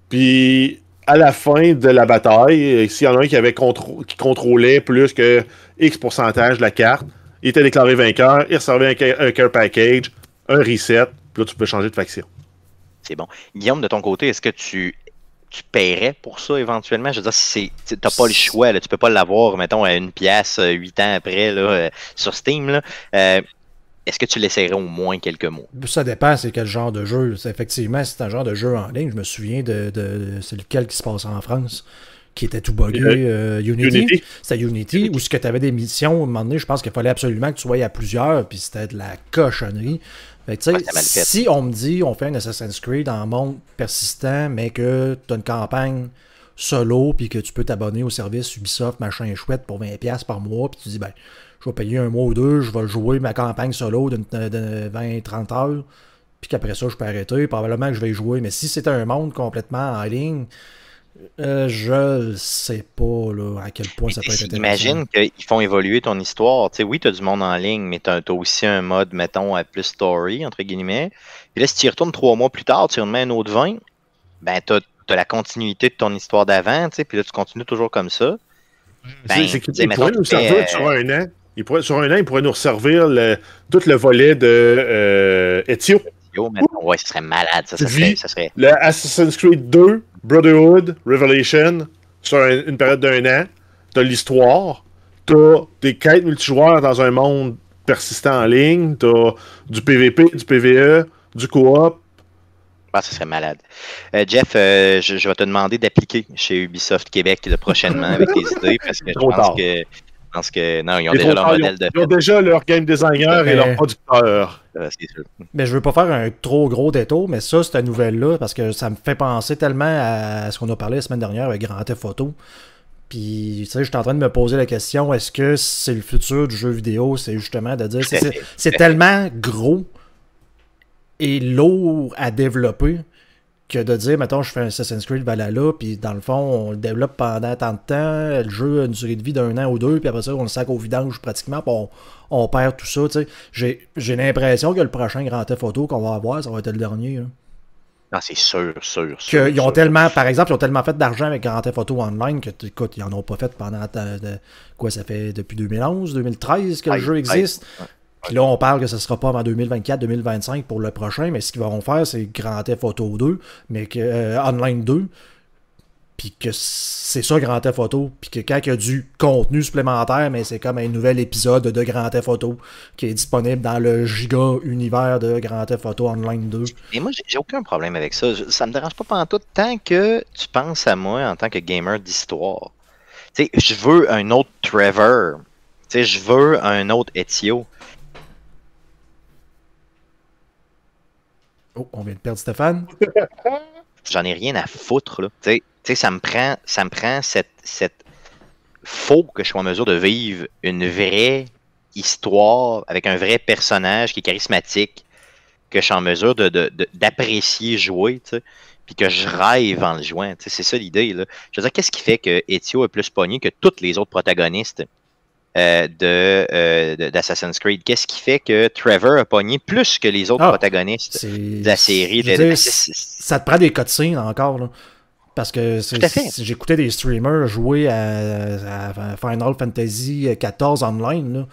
Puis à la fin de la bataille, euh, s'il y en a un qui, avait qui contrôlait plus que X pourcentage de la carte, il était déclaré vainqueur, il recevait un, care package, un reset, puis là tu peux changer de faction. C'est bon. Guillaume, de ton côté, est-ce que tu, tu paierais pour ça éventuellement? Je veux dire, si t'as pas le choix, là, tu peux pas l'avoir, mettons, à une pièce euh, huit ans après euh, sur Steam. Euh, est-ce que tu l'essaierais au moins quelques mois? Ça dépend, c'est quel genre de jeu. Effectivement, c'est un genre de jeu en ligne. Je me souviens de, de c'est lequel qui se passe en France qui était tout buggé, Unity. C'est Unity, Ou ce que tu avais des missions, à moment donné, je pense qu'il fallait absolument que tu sois à plusieurs, puis c'était de la cochonnerie si on me dit on fait un Assassin's Creed un monde persistant, mais que tu as une campagne solo, puis que tu peux t'abonner au service Ubisoft, machin chouette, pour 20$ par mois, puis tu dis, ben, je vais payer un mois ou deux, je vais jouer ma campagne solo euh, de 20-30 heures, puis qu'après ça, je peux arrêter, probablement que je vais jouer. Mais si c'était un monde complètement en ligne, euh, je sais pas là, à quel point ça peut être intéressant. Imagine qu'ils font évoluer ton histoire. Tu oui, tu as du monde en ligne, mais tu as, aussi un mode, mettons, à plus story, entre guillemets. Et là, si tu y retournes trois mois plus tard, tu remets un autre vin, ben, tu as, la continuité de ton histoire d'avant, tu puis là, tu continues toujours comme ça. Ben, c'est qu'ils pourraient nous servir euh, sur un an. sur un an, ils pourraient nous servir tout le volet de euh, mais maintenant. serait malade. Ça, serait, Le Assassin's Creed 2, Brotherhood, Revelation, sur une période d'un an, t'as l'histoire, t'as des quêtes multijoueurs dans un monde persistant en ligne, t'as du PVP, du PVE, du coop, ah, ça serait malade. Euh, Jeff, euh, je, vais te demander d'appliquer chez Ubisoft Québec prochainement avec tes (laughs) idées parce que je pense que pense que non, ils ont déjà leur modèle de. Ils ont déjà leur game designer et leur producteur. Euh, mais je veux pas faire un trop gros détour, mais ça, c'est cette nouvelle-là, parce que ça me fait penser tellement à ce qu'on a parlé la semaine dernière avec Grand Theft Auto. Puis, tu sais, je suis en train de me poser la question, est-ce que c'est le futur du jeu vidéo? C'est justement de dire, c'est (laughs) tellement gros et lourd à développer que de dire, maintenant je fais un Assassin's Creed Valhalla, puis dans le fond, on le développe pendant tant de temps, le jeu a une durée de vie d'un an ou deux, puis après ça, on le sac au vidange pratiquement, puis on, perd tout ça, tu J'ai l'impression que le prochain Grand Theft qu'on va avoir, ça va être le dernier. Non, ah, c'est sûr, sûr, sûr. Que, ont tellement, par exemple, ils ont tellement fait d'argent avec Grand Theft Auto Online que, écoute, ils en ont pas fait pendant, quoi, ça fait depuis 2011, 2013 que le jeu existe. Puis là, on parle que ce ne sera pas avant 2024-2025 pour le prochain, mais ce qu'ils vont faire, c'est Grand Theft Auto 2, mais que euh, Online 2, puis que c'est ça Grand Theft Auto, puis que quand il y a du contenu supplémentaire, mais c'est comme un nouvel épisode de Grand Theft Auto qui est disponible dans le giga univers de Grand Theft Auto Online 2. Et moi, j'ai aucun problème avec ça. Ça me dérange pas pendant tout tant que tu penses à moi en tant que gamer d'histoire. Tu sais, je veux un autre Trevor. Tu sais, je veux un autre Ezio. Oh, on vient de perdre Stéphane. (laughs) J'en ai rien à foutre, Tu sais, ça me prend, ça me prend cette, cette. que je sois en mesure de vivre une vraie histoire avec un vrai personnage qui est charismatique, que je suis en mesure d'apprécier de, jouer, puis que je rêve en le jouant. C'est ça l'idée. Je veux dire, qu'est-ce qui fait que Etio est plus pogné que tous les autres protagonistes? Euh, euh, de d'Assassin's Creed. Qu'est-ce qui fait que Trevor a pogné plus que les autres ah, protagonistes de la série? ça te prend des cutscenes encore, Parce que j'écoutais des streamers jouer à, Final Fantasy XIV Online,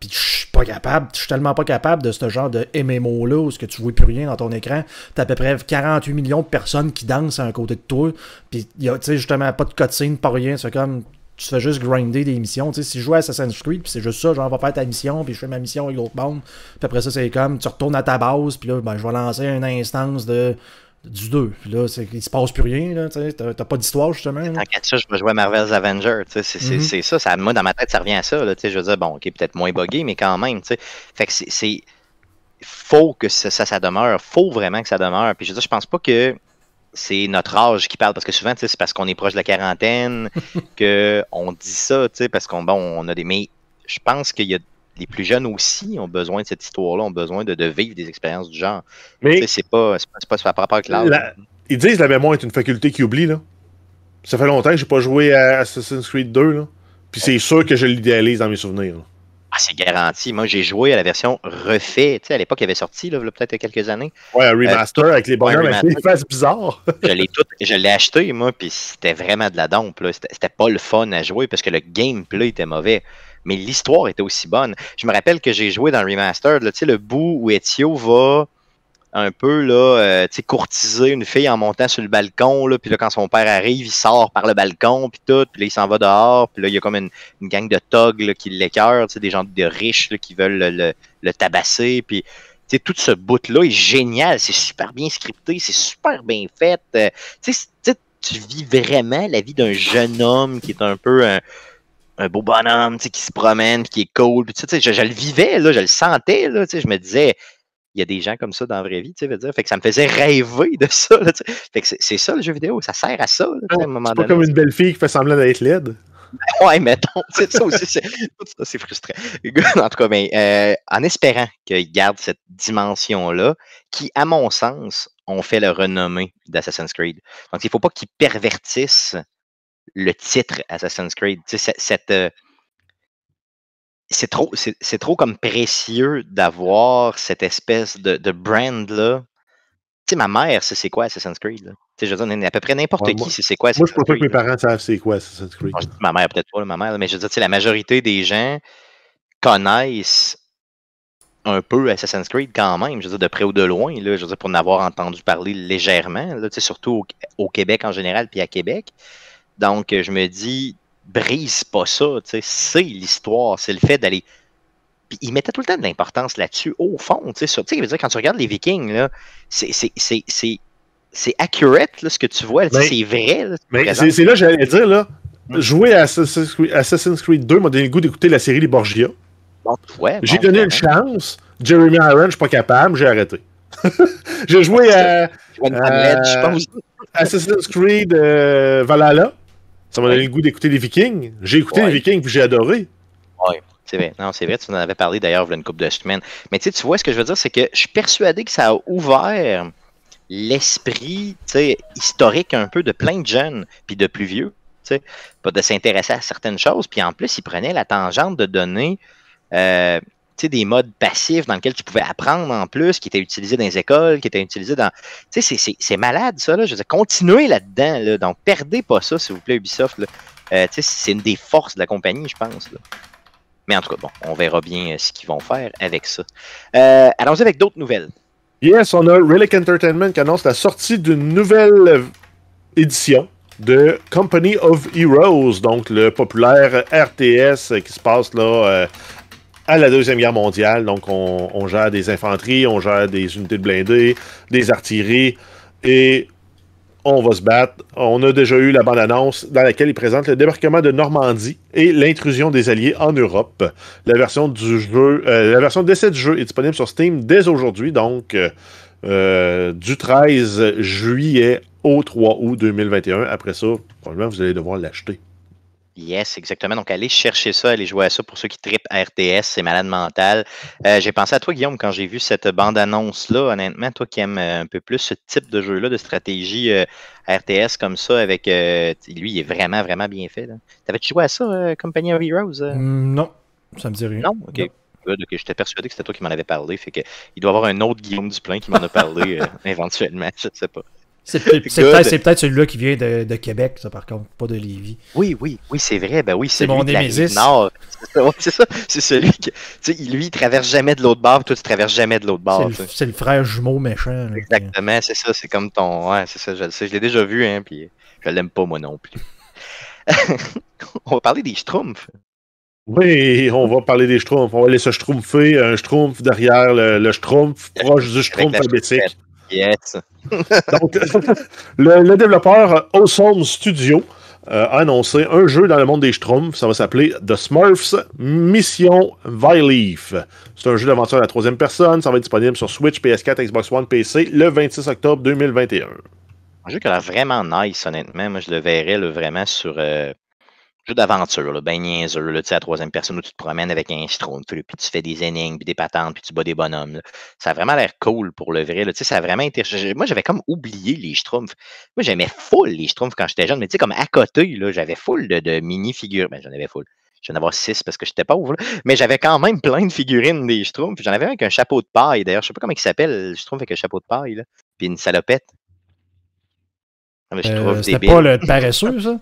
Puis je suis pas capable, je suis tellement pas capable de ce genre de MMO-là où ce que tu vois plus rien dans ton écran. T'as à peu près 48 millions de personnes qui dansent à un côté de toi. Puis tu sais, justement, pas de cutscene, pas rien. C'est comme, tu fais juste grinder des missions. Tu sais, si je joue à Assassin's Creed, puis c'est juste ça, genre, va faire ta mission, puis je fais ma mission avec l'autre bande. Puis après ça, c'est comme, tu retournes à ta base, puis là, ben, je vais lancer une instance de du 2. Puis là, il se passe plus rien. Là, sais, t'as pas d'histoire, justement. cas de ça, je vais jouer à Marvel's Avenger. C'est, sais, mm-hmm. c'est, ça, ça. Moi, dans ma tête, ça revient à ça. Là, je veux dire, bon, OK, peut-être moins buggé, mais quand même. T'sais. Fait que c'est, c'est. Faut que ça, ça, demeure. Faut vraiment que ça demeure. Puis je veux dire, je pense pas que c'est notre âge qui parle. Parce que souvent, c'est parce qu'on est proche de la quarantaine (laughs) qu'on dit ça, parce qu'on bon, on a des. Mais je pense qu'il y les plus jeunes aussi ont besoin de cette histoire-là, ont besoin de, vivre des expériences du genre. Mais c'est pas, pas, pas par rapport Ils disent la mémoire est une faculté qui oublie, là. Ça fait longtemps que j'ai pas joué à Assassin's Creed 2, Puis c'est sûr que je l'idéalise dans mes souvenirs. Ah, c'est garanti. Moi, j'ai joué à la version refait. Tu sais, à l'époque, il avait sorti, là, peut-être il y a quelques années. Ouais, un remaster euh, avec les bonhommes, avec (laughs) je l'ai acheté, moi, puis c'était vraiment de la dompe. C'était pas le fun à jouer parce que le gameplay était mauvais mais l'histoire était aussi bonne. Je me rappelle que j'ai joué dans le remaster, sais le bout où Etio va un peu là, euh, courtiser une fille en montant sur le balcon, là, puis là, quand son père arrive, il sort par le balcon, puis tout, puis là, il s'en va dehors, puis là, il y a comme une, gang de togs qui l'écœurent, tu des gens de riches qui veulent le, tabasser, puis tu tout ce bout-là est génial, c'est super bien scripté, c'est super bien fait, euh, tu sais, tu vis vraiment la vie d'un jeune homme qui est un peu un beau bonhomme, qui se promène, qui est cool, tu je, le vivais, là, je le sentais, là, tu je me disais, il y a des gens comme ça dans la vraie vie, tu sais, veux dire. Fait que ça me faisait rêver de ça. fait que c'est ça le jeu vidéo, ça sert à ça. à un moment c'est pas comme une belle fille qui fait semblant d'être laide. Ben ouais, mettons, ça aussi, c'est, ça, c'est frustrant. en tout cas, mais, ben, euh, en espérant qu'ils gardent cette dimension-là, qui, à mon sens, ont fait le renommé d'Assassin's Creed. Donc, il ne faut pas qu'ils pervertissent le titre Assassin's Creed. Cette, cette, euh, c'est trop, c'est, trop comme précieux d'avoir cette espèce de, de brand-là. Tu sais, ma mère, c'est, quoi Assassin's Creed? Là? je veux dire, à peu près n'importe qui, c'est quoi Assassin's Creed. Moi, je pense pas que mes parents savent c'est quoi Assassin's Creed. ma mère, peut-être pas, ma mère, mais je veux dire, la majorité des gens connaissent un peu Assassin's Creed quand même, je veux dire, de près ou de loin, là, je veux dire, pour en avoir entendu parler légèrement, surtout au, Québec en général, puis à Québec. Donc, je me dis, brise pas ça. tu sais, C'est l'histoire, c'est le fait d'aller. il mettait tout le temps de l'importance là-dessus, au fond. Tu sais, dire, quand tu regardes les Vikings, c'est, c'est, accurate là, ce que tu vois, c'est vrai. mais c'est, là que j'allais dire, là. Jouer à Assassin's Creed, 2 m'a donné le goût d'écouter la série Les Borgia. j'ai donné une chance. Jeremy Iron, je suis pas capable, j'ai arrêté. (laughs) j'ai joué à, Assassin's Creed euh, Valhalla. Ça m'a donné le goût d'écouter des Vikings. J'ai écouté les Vikings puis j'ai adoré. Oui, C'est vrai. Non, c'est vrai, tu en avais parlé d'ailleurs une couple de semaines. Mais tu vois, ce que je veux dire, c'est que je suis persuadé que ça a ouvert l'esprit historique un peu de plein de jeunes, puis de plus vieux, de s'intéresser à certaines choses. Puis en plus, ils prenaient la tangente de donner euh, des modes passifs dans lesquels tu pouvais apprendre en plus, qui étaient utilisés dans les écoles, qui étaient utilisés dans. Tu sais, c'est malade, ça. Là. Je veux dire, continuez là-dedans. Là. Donc, perdez pas ça, s'il vous plaît, Ubisoft. Euh, sais c'est une des forces de la compagnie, je pense. Mais en tout cas, bon, on verra bien euh, ce qu'ils vont faire avec ça. Euh, allons-y avec d'autres nouvelles. Yes, on a Relic Entertainment qui annonce la sortie d'une nouvelle édition de Company of Heroes, donc le populaire RTS qui se passe là à la Deuxième Guerre mondiale. Donc, on, on, gère des infanteries, on gère des unités de blindés, des artilleries, et on va se battre. On a déjà eu la bande-annonce dans laquelle il présente le débarquement de Normandie et l'intrusion des Alliés en Europe. La version du jeu, euh, la version de du jeu est disponible sur Steam dès aujourd'hui, donc euh, du 13 juillet au 3 août 2021. Après ça, probablement, vous allez devoir l'acheter. Yes, exactement. Donc, allez chercher ça, allez jouer à ça pour ceux qui tripent RTS, c'est malade mental. Euh, j'ai pensé à toi, Guillaume, quand j'ai vu cette bande-annonce-là. Honnêtement, toi qui aimes euh, un peu plus ce type de jeu-là, de stratégie euh, RTS comme ça, avec lui, il est vraiment, vraiment bien fait. T'avais-tu joué à ça, Company of Heroes mmh, Non, ça me dit rien. Non, ok. j'étais persuadé que c'était toi qui m'en avais parlé. Fait que, il doit y avoir un autre Guillaume Duplain qui m'en a parlé (laughs) éventuellement, je ne sais pas. C'est peut-être peut être celui là qui vient de, de, Québec, ça, par contre, pas de Lévis. Oui, oui, oui, c'est vrai. Ben oui, c'est mon Némésis. Non, (laughs) c'est ça. C'est celui qui. Lui, il traverse jamais de l'autre bord, toi, tu traverses jamais de l'autre bord. C'est le, frère jumeau méchant. Exactement, c'est ça. C'est comme ton. Ouais, c'est ça. Je, je l'ai déjà vu, hein, puis je l'aime pas, moi non plus. (laughs) On va parler des Schtroumpfs. Oui, on va parler des schtroumpfs. On va laisser schtroumpfer un euh, schtroumpf derrière le, le schtroumpf, proche du schtroumpf alphabétique. Yes. Donc, (laughs) le, développeur Awesome Studio euh, a annoncé un jeu dans le monde des Schtroumpfs. Ça va s'appeler The Smurfs Mission Vileaf. C'est un jeu d'aventure à la troisième personne. Ça va être disponible sur Switch, PS4, Xbox One, PC le 26 octobre 2021. Un jeu qui a l'air vraiment nice, honnêtement. Moi, je le verrais vraiment sur euh, jeu d'aventure, le ben niaiseux, sais, la troisième personne où tu te promènes avec un schtroumpf, puis tu fais des énigmes, puis des patentes, puis tu bats des bonhommes. Ça a vraiment l'air cool pour le vrai. Là, ça a vraiment Moi, j'avais comme oublié les schtroumpfs. Moi, j'aimais full les schtroumpfs quand j'étais jeune, mais tu sais, comme à côté, j'avais full de, mini-figures. Ben, j'en avais full. J'en avais six parce que j'étais pauvre, mais j'avais quand même plein de figurines des schtroumpfs. J'en avais un avec un chapeau de paille, d'ailleurs. Je sais pas comment il s'appelle, le trouve avec un chapeau de paille, puis une salopette. Ah, je euh, C'était pas le paresseux, ça?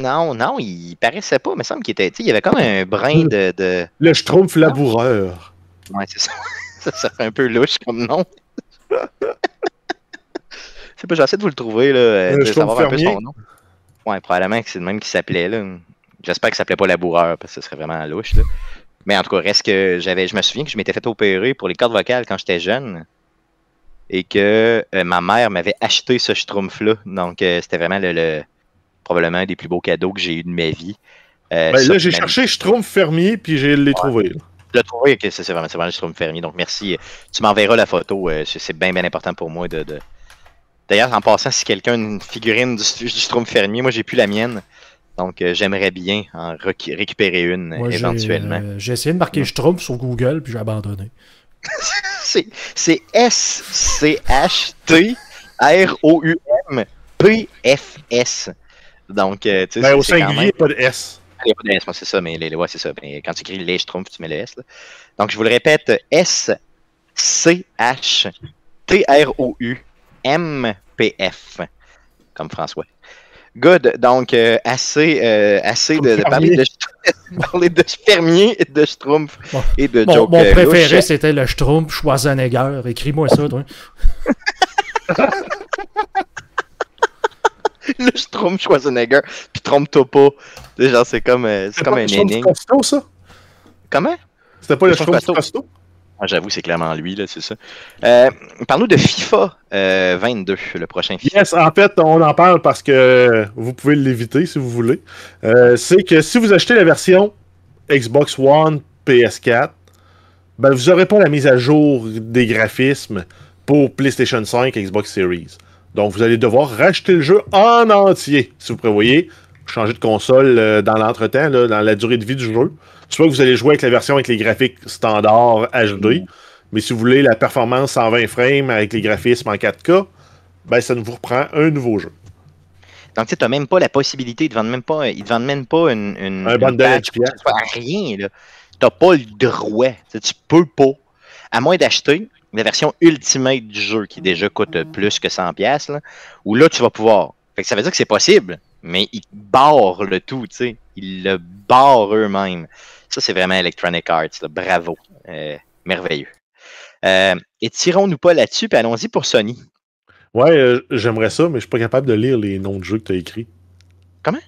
Non, non, il paraissait pas. mais Il semble qu'il était. Il y avait comme un brin de. Le schtroumpf laboureur. Ouais, c'est ça. (laughs) ça serait un peu louche comme nom. c'est pas, j'essaie de vous le trouver, là. Euh, le de savoir un peu son nom. Ouais, probablement que c'est le même qui s'appelait, là. J'espère qu'il s'appelait pas laboureur, parce que ce serait vraiment louche, là. Mais en tout cas, reste que j'avais, je me souviens que je m'étais fait opérer pour les cordes vocales quand j'étais jeune et que euh, ma mère m'avait acheté ce schtroumpf-là. Donc, euh, c'était vraiment le probablement un des plus beaux cadeaux que j'ai eu de ma vie. Euh, ben, là, j'ai cherché Schtroumpf fermier, puis je l'ai trouvé. Je l'ai trouvé, c'est vraiment, vraiment fermier. Donc, merci. Tu m'enverras la photo. Euh, c'est bien, bien important pour moi de. D'ailleurs, en passant, si quelqu'un a une figurine du, du fermier, moi, j'ai plus la mienne. Donc, euh, j'aimerais bien en récupérer une éventuellement. J'ai essayé de marquer Strom » sur Google, puis j'ai abandonné. (laughs) c'est S-C-H-T-R-O-U-M-P-F-S. s c h t r o u m p f s donc, euh, tu sais. Ben, au singulier, même... pas de S. Ah, il n'y a pas de S, moi, c'est ça, mais les, ouais, c'est ça. Mais ben, quand tu écris les Schtroumpfs, tu mets le S. Donc, je vous le répète, S-C-H-T-R-O-U-M-P-F. Comme François. Good. Donc, euh, assez, euh, assez de, de, parler de, (laughs) parler de de Schtroumpf et de Joker. Mon préféré, c'était le Schtroumpf Schwarzenegger. Écris-moi ça, toi. (laughs) le (laughs) Strom Schwarzenegger, puis trompe-toi pas. Genre, c'est comme, euh, c'est comme un énigme. ça? Comment? C'était pas le, Strom costaud? Ah, j'avoue, c'est clairement lui, là, c'est ça. Euh, nous de FIFA 22, euh, le prochain FIFA. Yes, en fait, on en parle parce que vous pouvez l'éviter si vous voulez. Euh, c'est que si vous achetez la version Xbox One, PS4, ben, vous n'aurez pas la mise à jour des graphismes pour PlayStation 5, Xbox Series. Donc, vous allez devoir racheter le jeu en entier, si vous prévoyez changer de console euh, dans l'entretemps, dans la durée de vie du jeu. que vous allez jouer avec la version avec les graphiques standard HD, mm. mais si vous voulez la performance en 20 frames avec les graphismes en 4K, ben, ça vous reprend un nouveau jeu. Donc, tu n'as même pas la possibilité, ils ne te vendent même pas, ils te vendent même pas une, un rien. Tu n'as pas le droit. tu peux pas. À moins d'acheter, la version ultimate du jeu qui déjà coûte mm. plus que 100 pièces où là tu vas pouvoir. que ça veut dire que c'est possible, mais ils barrent le tout, tu sais. Ils le barrent eux-mêmes. Ça, c'est vraiment Electronic Arts, bravo. Euh, merveilleux. et euh, tirons-nous pas là-dessus, puis allons-y pour Sony. Ouais, euh, j'aimerais ça, mais je suis pas capable de lire les noms de jeux que tu as écrits. Comment?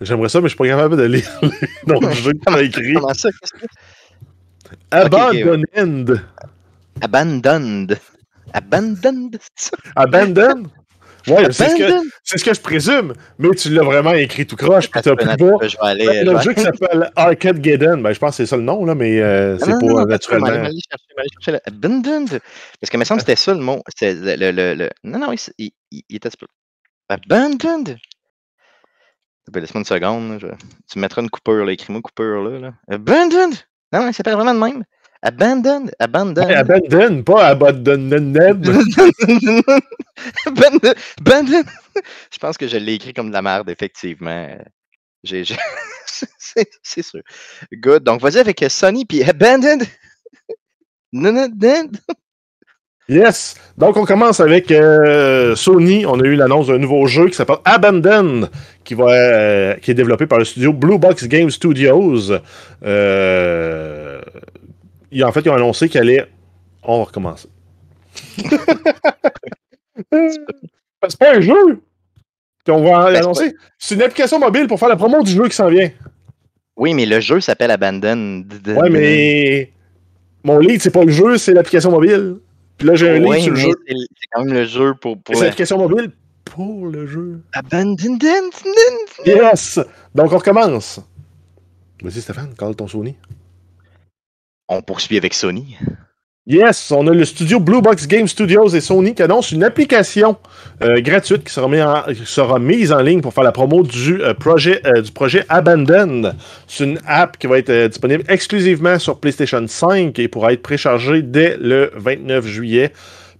J'aimerais ça, mais je suis pas capable de lire les noms de jeux que tu as (laughs) écrits. Abandoned. Abandoned, (laughs) Abandoned? Ouais, c'est ce, que, c'est ce, que je présume, mais tu l'as vraiment écrit tout croche, puis t'as plus Je vais aller, ben, le jeu qui s'appelle Arcade Gaiden, ben, je pense que c'est ça le nom, là, mais c'est pas Abandoned. Parce que, me semble que c'était ça le mot. le, le, le, Non, non, il, il, il était. Abandoned! Ben, laisse-moi une seconde. Tu mettras une coupure, là. Écris-moi coupure, là. Abandoned! Non, non, pas vraiment le même. Abandon? Abandon. abandon, pas Abandon. abandon. abandon. Je pense que je l'ai écrit comme de la merde, effectivement. J'ai, (laughs) c'est sûr. Good. Donc, vas-y avec Sony, puis Abandon. Yes! Donc, on commence avec euh, Sony. On a eu l'annonce d'un nouveau jeu qui s'appelle Abandon, qui, va, euh, qui est développé par le studio Blue Box Game Studios. Euh, en fait, ils ont annoncé qu'elle est. On va recommencer. (laughs) c'est pas un jeu On va ben, annoncer. C'est une application mobile pour faire la promo du jeu qui s'en vient. Oui, mais le jeu s'appelle Abandon. Ouais, mais mon lead, c'est pas le jeu, c'est l'application mobile. Puis là, j'ai un lead sur le jeu. C'est quand même le jeu pour. c'est l'application mobile pour le jeu. Abandon. Yes! Donc, on recommence. Vas-y, Stéphane, call ton Sony. On poursuit avec Sony. Yes, on a le studio Blue Box Game Studios et Sony qui annonce une application euh, gratuite qui sera, mise en ligne pour faire la promo du euh, projet euh, du projet Abandon. C'est une app qui va être disponible exclusivement sur PlayStation 5 et pourra être préchargée dès le 29 juillet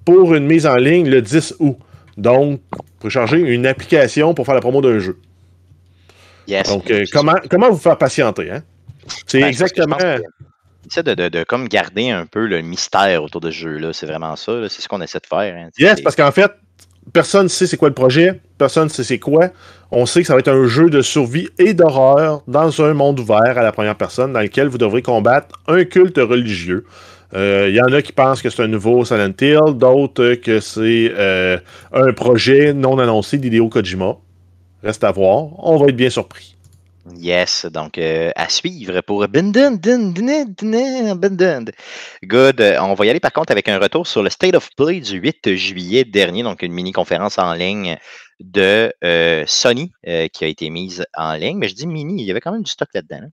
pour une mise en ligne le 10 août. Donc, précharger une application pour faire la promo d'un jeu. Yes. Donc, comment, comment vous faire patienter, hein? C'est ben, exactement. C'est de, comme garder un peu le mystère autour de ce jeu-là. C'est vraiment ça. C'est ce qu'on essaie de faire. Hein, yes, parce qu'en fait, personne ne sait c'est quoi le projet. Personne ne sait c'est quoi. On sait que ça va être un jeu de survie et d'horreur dans un monde ouvert à la première personne dans lequel vous devrez combattre un culte religieux. Euh, il y en a qui pensent que c'est un nouveau Silent Hill, d'autres que c'est euh, un projet non annoncé d'Hideo Kojima. Reste à voir. On va être bien surpris. Yes, donc euh, à suivre pour Good. On va y aller par contre avec un retour sur le State of Play du 8 juillet dernier, donc une mini-conférence en ligne de euh, Sony euh, qui a été mise en ligne. Mais je dis mini, il y avait quand même du stock là-dedans. Hein?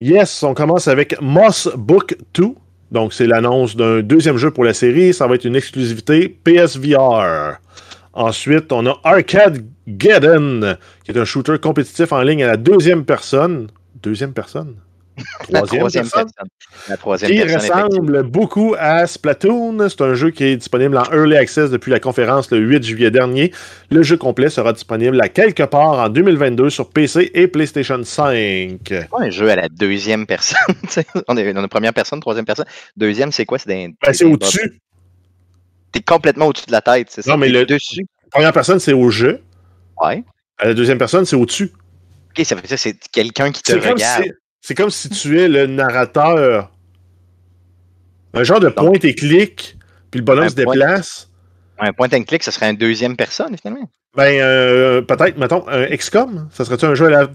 Yes, on commence avec Moss Book 2. Donc c'est l'annonce d'un deuxième jeu pour la série. Ça va être une exclusivité PSVR. Ensuite, on a Arcade Geddon, qui est un shooter compétitif en ligne à la deuxième personne. Deuxième personne? (laughs) Troisième, personne, qui ressemble beaucoup à Splatoon. C'est un jeu qui est disponible en Early Access depuis la conférence le 8 juillet dernier. Le jeu complet sera disponible à quelque part en 2022 sur PC et PlayStation 5. C'est un jeu à la deuxième personne. (laughs) on est dans la première personne, troisième personne. Deuxième, c'est quoi? C'est ben, au-dessus complètement au-dessus de la tête, c'est ça? Non, mais le dessus. première personne, c'est au jeu. Ouais. Euh, la deuxième personne, c'est au-dessus. Ok, ça veut dire que c'est quelqu'un qui te regarde. c'est comme si tu es le narrateur. Un genre de point et clic, puis le bonhomme se déplace. un point and clic, ce serait une deuxième personne, finalement. Ben, euh, peut-être, mettons, un XCOM, ça serait-tu un jeu à la.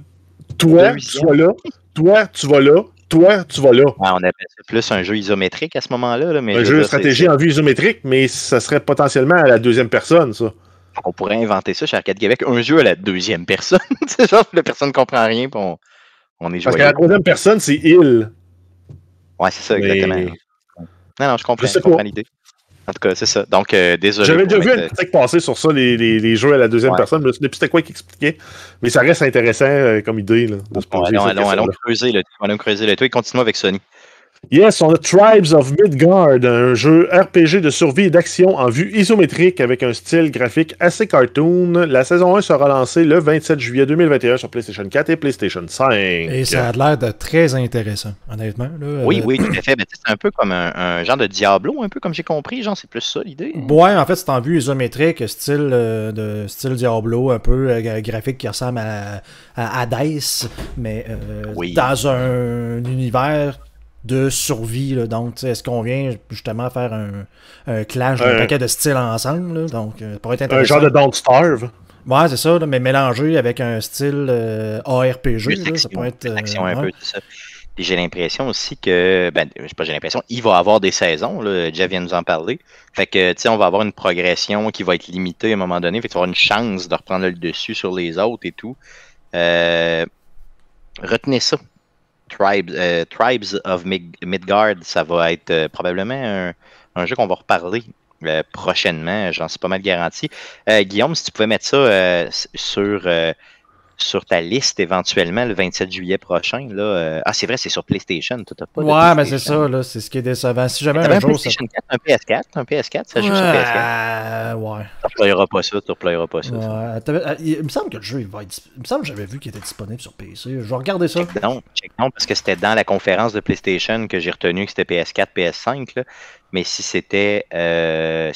Toi, tu vas là. Toi, tu vas là toi, tu vas là. Ah, on appelle plus un jeu isométrique à ce moment-là. mais un jeu de stratégie en vue isométrique, mais ça serait potentiellement à la deuxième personne, ça. On pourrait inventer ça chez Arcade Québec, un jeu à la deuxième personne. c'est (laughs) genre, la personne ne comprend rien, on, est joyeux. Parce que la troisième personne, c'est il. Ouais, c'est ça, exactement. Non, non, je comprends, je comprends l'idée. En tout cas, c'est ça. Donc, euh, désolé. J'avais déjà vu un article passer sur ça, les, jeux à la deuxième personne. Mais c'était quoi qui expliquait. Mais ça reste intéressant euh, comme idée. Là, se allons, creuser le, allons creuser continuons avec Sony. Yes, on a Tribes of Midgard, un jeu RPG de survie et d'action en vue isométrique avec un style graphique assez cartoon. La saison 1 sera lancée le 27 juillet 2021 sur PlayStation 4 et PlayStation 5. Et ça a l'air de très intéressant, honnêtement. Euh, oui, oui, tout à fait. C'est un peu comme un, genre de Diablo, un peu comme j'ai compris. Genre, c'est plus ça l'idée. Ouais, en fait, c'est en vue isométrique, style, euh, de, style Diablo, un peu euh, graphique qui ressemble à, à mais dans un univers de survie. Là. Donc, est-ce qu'on vient justement faire un, clash d'un paquet de styles ensemble? Donc, euh, ça pourrait être intéressant. Un genre de Don't Starve. Ouais, c'est ça, mais mélangé avec un style euh, ARPG, ça pourrait être. Euh, action un peu, j'ai l'impression aussi que, ben, je sais pas, j'ai l'impression, il va avoir des saisons, là, Jeff vient nous en parler. Fait que, tu sais, on va avoir une progression qui va être limitée à un moment donné, fait tu avoir une chance de reprendre le dessus sur les autres et tout. retenez ça. Tribes, euh, Tribes of Midgard, ça va être euh, probablement un, un jeu qu'on va reparler euh, prochainement, j'en suis pas mal garanti. Guillaume, si tu pouvais mettre ça sur sur ta liste éventuellement le 27 juillet prochain. Là, euh, Ah, c'est vrai, c'est sur PlayStation. T'as pas ouais, mais c'est ça, là, c'est ce qui est décevant. Si jamais un, un jour. Ça... 4, un PS4, un PS4, ça joue sur PS4. Ouais. Tu replayeras pas ça, tu pas ça. Ouais. Euh, euh, il me semble que le jeu, il va être... il me semble que j'avais vu qu'il était disponible sur PC. Je vais regarder ça. Non, non parce que c'était dans la conférence de PlayStation que j'ai retenu que c'était PS4, PS5. Là. Mais si c'était. Euh,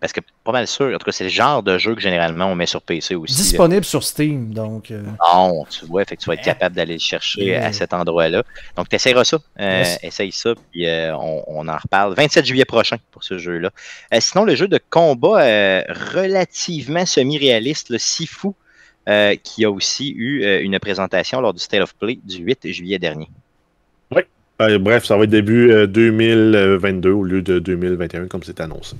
parce que pas mal sûr, en tout cas, c'est le genre de jeu que généralement on met sur PC aussi. Disponible sur Steam, donc. Non, euh, tu vois, fait que tu vas être capable d'aller le chercher à cet endroit-là. Donc, tu essaieras ça. Euh, essaye ça, puis on, on, en reparle. 27 juillet prochain pour ce jeu-là. sinon, le jeu de combat relativement semi-réaliste, le Sifu, qui a aussi eu une présentation lors du State of Play du 8 juillet dernier. Euh, bref, ça va être début 2022 euh, au lieu de 2021 comme c'est annoncé.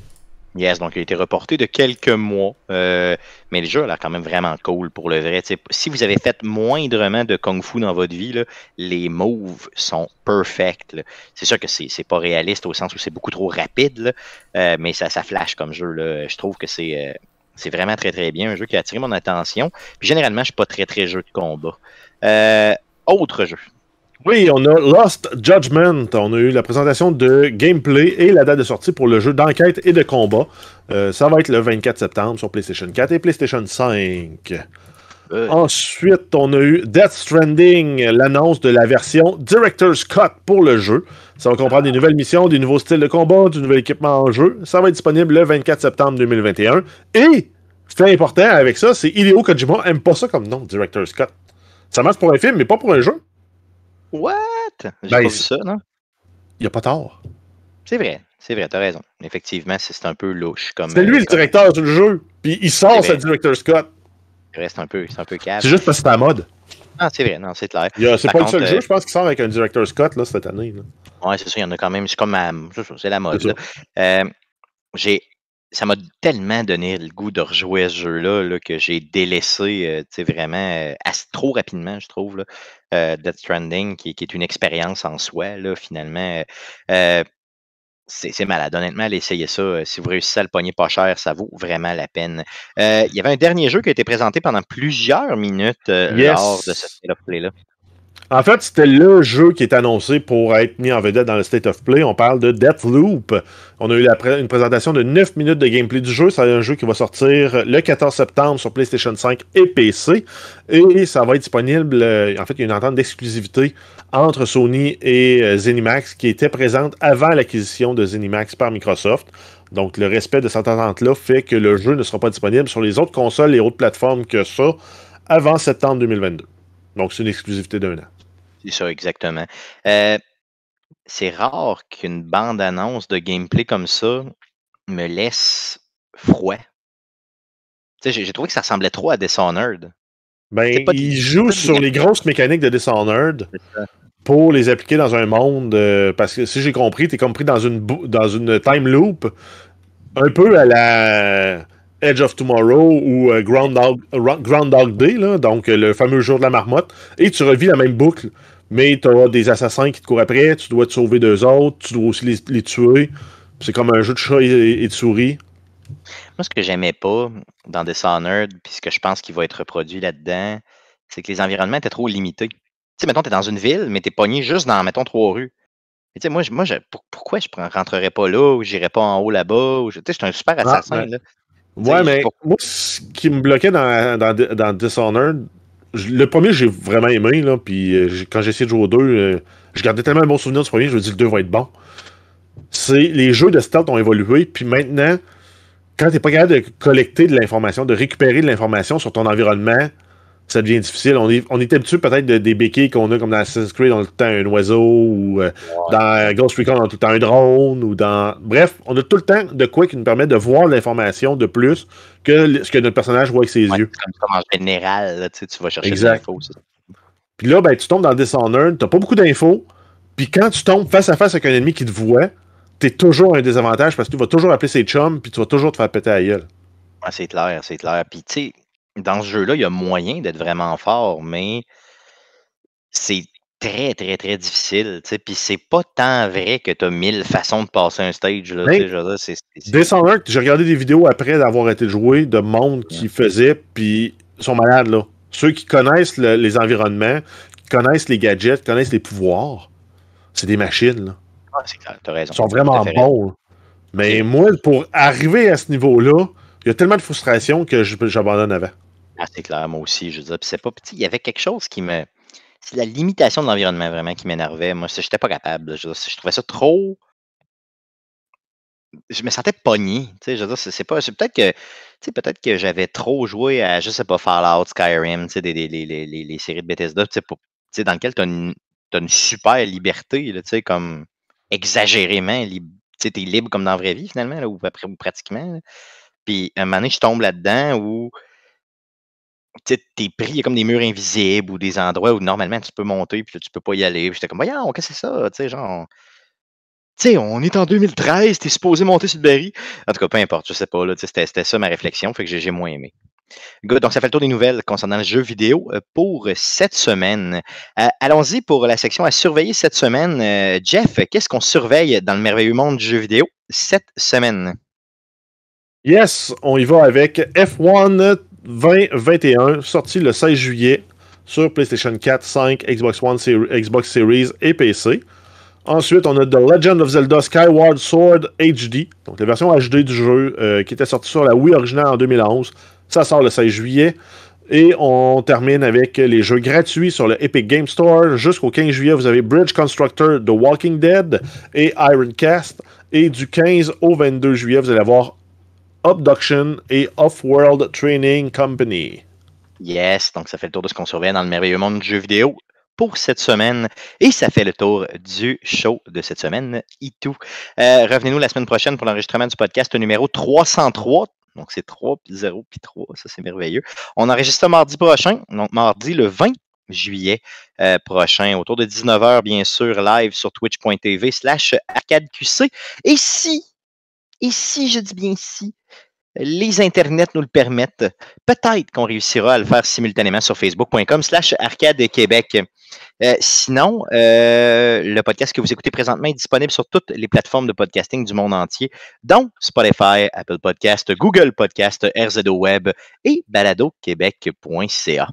Yes, donc il a été reporté de quelques mois, euh, mais le jeu a l'air quand même vraiment cool pour le vrai. si vous avez fait moindrement de Kung Fu dans votre vie, les moves sont perfects. C'est sûr que c'est pas réaliste au sens où c'est beaucoup trop rapide, mais ça, flash comme jeu. Je trouve que c'est vraiment très très bien, un jeu qui a attiré mon attention. généralement, je suis pas très très jeu de combat. autre jeu oui, on a Lost Judgment. On a eu la présentation de gameplay et la date de sortie pour le jeu d'enquête et de combat. Euh, ça va être le 24 septembre sur PlayStation 4 et PlayStation 5. Euh. Ensuite, on a eu Death Stranding, l'annonce de la version Director's Cut pour le jeu. Ça va comprendre des nouvelles missions, des nouveaux styles de combat, du nouvel équipement en jeu. Ça va être disponible le 24 septembre 2021. Et, c'est important avec ça, c'est Hideo Kojima aime pas ça comme nom, Director's Cut. Ça marche pour un film, mais pas pour un jeu. What? J'ai ben, pas vu ça, non? Il n'y a pas tort. C'est vrai, c'est vrai, t'as raison. Effectivement, c'est un peu louche. comme. C'est lui euh, le directeur du jeu, puis il sort sa Director Scott. Il reste un peu, c'est un peu calme. C'est juste parce que c'est à mode. Non, c'est vrai, non, c'est clair. C'est pas le seul jeu, euh, je pense, qui sort avec un Director Scott là, cette année. Ouais, c'est ça, il y en a quand même. C'est comme à... Euh, c'est la mode. J'ai ça m'a tellement donné le goût de rejouer ce jeu-là que j'ai délaissé euh, vraiment euh, trop rapidement, je trouve, là, euh, Death Stranding, qui, est une expérience en soi, là, finalement. c'est malade. Honnêtement, allez ça. Si vous réussissez à le pogner pas cher, ça vaut vraiment la peine. il y avait un dernier jeu qui a été présenté pendant plusieurs minutes lors de ce play-là. En fait, c'était le jeu qui est annoncé pour être mis en vedette dans le State of Play. On parle de Deathloop. On a eu une présentation de 9 minutes de gameplay du jeu. C'est un jeu qui va sortir le 14 septembre sur PlayStation 5 et PC. Et ça va être disponible. Euh, en fait, il y a une entente d'exclusivité entre Sony et euh, Zenimax qui était présente avant l'acquisition de Zenimax par Microsoft. Donc, le respect de cette entente-là fait que le jeu ne sera pas disponible sur les autres consoles et autres plateformes que ça avant septembre 2022. Donc, c'est une exclusivité d'un an. C'est exactement. Euh, c'est rare qu'une bande-annonce de gameplay comme ça me laisse froid. J'ai trouvé que ça ressemblait trop à Dishonored. Ben, il joue sur les grosses mécaniques de Dishonored pour les appliquer dans un monde. Euh, parce que si j'ai compris, t'es comme pris dans une, dans une time loop un peu à la Edge of Tomorrow ou euh, Groundhog, Day, donc le fameux jour de la marmotte, et tu revis la même boucle mais tu des assassins qui te courent après, tu dois te sauver deux autres, tu dois aussi les, tuer. C'est comme un jeu de chat et, de souris. Moi, ce que j'aimais pas dans Dishonored, puis ce que je pense qu'il va être reproduit là-dedans, c'est que les environnements étaient trop limités. Tu sais, mettons, t'es dans une ville, mais t'es pogné juste dans, mettons, trois rues. Tu sais, moi, moi je, pourquoi je rentrerais pas là, ou j'irais pas en haut là-bas, ou tu sais, un super ah, assassin, Ouais, mais moi, ce qui me bloquait dans, dans Dishonored, le premier, j'ai vraiment aimé, puis euh, quand j'ai essayé de jouer au 2, euh, je gardais tellement un bon souvenir du premier, je me dis le 2 va être bon. C'est les jeux de start ont évolué, puis maintenant, quand tu pas capable de collecter de l'information, de récupérer de l'information sur ton environnement, ça devient difficile. On est, on est habitué peut-être de, des béquilles qu'on a comme dans Assassin's Creed, on tout le temps un oiseau, ou euh, dans euh, Ghost Recon, on tout le temps un drone, ou dans. Bref, on a tout le temps de quoi qui nous permet de voir l'information de plus que ce que notre personnage voit avec ses yeux. Comme, en général, tu, sais, tu vas chercher des infos. Puis là, ben, tu tombes dans Dishonored, t'as pas beaucoup d'infos, puis quand tu tombes face à face avec un ennemi qui te voit, t'es toujours un désavantage parce que tu vas toujours appeler ses chums, puis tu vas toujours te faire péter à gueule. c'est clair, c'est clair. Puis tu sais dans ce jeu-là, il y a moyen d'être vraiment fort, mais c'est très, très, très difficile. Puis c'est pas tant vrai que tu as mille façons de passer un stage. Là, 101, ben, j'ai regardé des vidéos après d'avoir été joué de monde qui faisait, puis sont malades. là. Ceux qui connaissent les environnements, connaissent les gadgets, connaissent les pouvoirs, c'est des machines. Ah, c'est Ils sont vraiment bons. Mais moi, pour arriver à ce niveau-là, il y a tellement de frustration que j'abandonne avant. Ah, c'est clair, moi aussi. Je veux dire, c'est pas petit. Il y avait quelque chose qui me. C'est la limitation de l'environnement vraiment qui m'énervait. Moi, je j'étais pas capable. Je, trouvais ça trop. Je me sentais pogné. Tu sais, je veux c'est pas. peut-être que. Tu peut-être que j'avais trop joué à, je sais pas, Fallout, Skyrim, tu sais, les, séries de Bethesda, tu sais, dans lesquelles tu as, une une super liberté, tu sais, comme exagérément Tu sais, t'es libre comme dans la vraie vie, finalement, ou, pratiquement. Puis, un moment je tombe là-dedans où t'es pris, il y a comme des murs invisibles ou des endroits où normalement tu peux monter, puis tu peux pas y aller. J'étais comme, voyons, qu'est-ce que c'est ça? Tu sais, genre, tu sais, on est en 2013, t'es supposé monter sur le baril. En tout cas, peu importe, je sais pas, là, c'était ça ma réflexion, fait que j'ai moins aimé. Good, donc ça fait le tour des nouvelles concernant le jeu vidéo euh, pour cette semaine. Euh, allons-y pour la section à surveiller cette semaine. Euh, Jeff, qu'est-ce qu'on surveille dans le merveilleux monde du jeu vidéo cette semaine? Yes, on y va avec F1 2021, sorti le 16 juillet sur PlayStation 4, 5, Xbox One, Xbox Series et PC. Ensuite, on a The Legend of Zelda Skyward Sword HD, donc la version HD du jeu euh, qui était sortie sur la Wii originale en 2011. Ça sort le 16 juillet. Et on termine avec les jeux gratuits sur le Epic Game Store. Jusqu'au 15 juillet, vous avez Bridge Constructor, The Walking Dead et Iron Cast. Et du 15 au 22 juillet, vous allez avoir Abduction et Off-World Training Company. Yes, donc ça fait le tour de ce qu'on surveille dans le merveilleux monde du jeu vidéo pour cette semaine. Et ça fait le tour du show de cette semaine, Itu. Euh, Revenez-nous la semaine prochaine pour l'enregistrement du podcast numéro 303. Donc c'est 3, puis 0, puis 3, ça c'est merveilleux. On enregistre mardi prochain, donc mardi le 20 juillet euh, prochain, autour de 19h, bien sûr, live sur twitch.tv slash arcadeqc. Et si, et si, je dis bien si, les internets nous le permettent. Peut-être qu'on réussira à le faire simultanément sur facebook.com slash arcade Québec. Euh, sinon, euh, le podcast que vous écoutez présentement est disponible sur toutes les plateformes de podcasting du monde entier, dont Spotify, Apple Podcast, Google Podcast, RZO Web et baladoquebec.ca.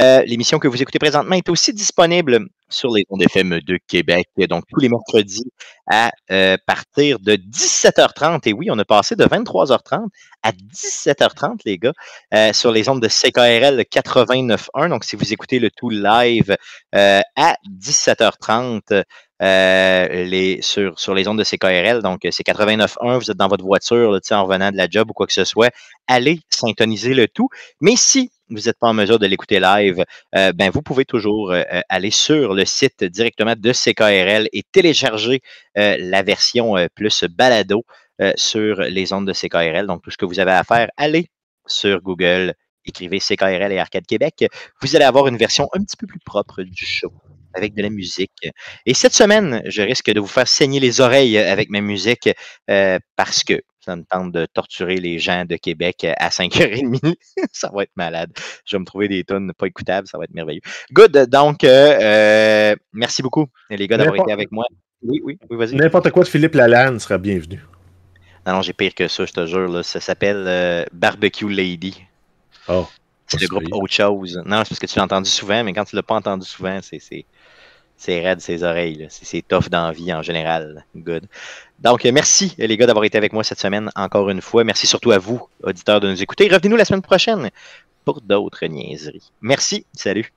Euh, l'émission que vous écoutez présentement est aussi disponible sur les ondes FM de Québec. Donc, tous les mercredis à euh, partir de 17h30. Et oui, on a passé de 23h30 à 17h30, les gars, euh, sur les ondes de CKRL 89.1. Donc, si vous écoutez le tout live euh, à 17h30, les, sur, sur les ondes de CKRL. Donc, c'est 89.1, vous êtes dans votre voiture, en revenant de la job ou quoi que ce soit. Allez syntoniser le tout. Mais si vous n'êtes pas en mesure de l'écouter live, euh, ben vous pouvez toujours euh, euh, aller sur le site directement de CKRL et télécharger la version plus balado sur les ondes de CKRL. Donc, tout ce que vous avez à faire, allez sur Google, écrivez CKRL et Arcade Québec. Vous allez avoir une version un petit peu plus propre du show avec de la musique. Et cette semaine, je risque de vous faire saigner les oreilles avec ma musique parce que ça me tente de torturer les gens de Québec euh, à 5h30. (laughs) ça va être malade. Je vais me trouver des tonnes pas écoutables. Ça va être merveilleux. Good. Donc, euh, euh, merci beaucoup, les gars, d'avoir été avec moi. Oui, oui, vas-y. N'importe quoi de Philippe Lalanne sera bienvenu. Non, non, j'ai pire que ça, je te jure. Ça s'appelle Barbecue Lady. Oh. C'est le groupe Autre chose. Non, c'est parce que tu l'as entendu souvent, mais quand tu ne l'as pas entendu souvent, c'est c'est raide ses oreilles. C'est tough d'envie en général. Good. Donc, euh, merci les gars d'avoir été avec moi cette semaine encore une fois. Merci surtout à vous, auditeurs, de nous écouter. Revenez-nous la semaine prochaine pour d'autres niaiseries. Merci. Salut.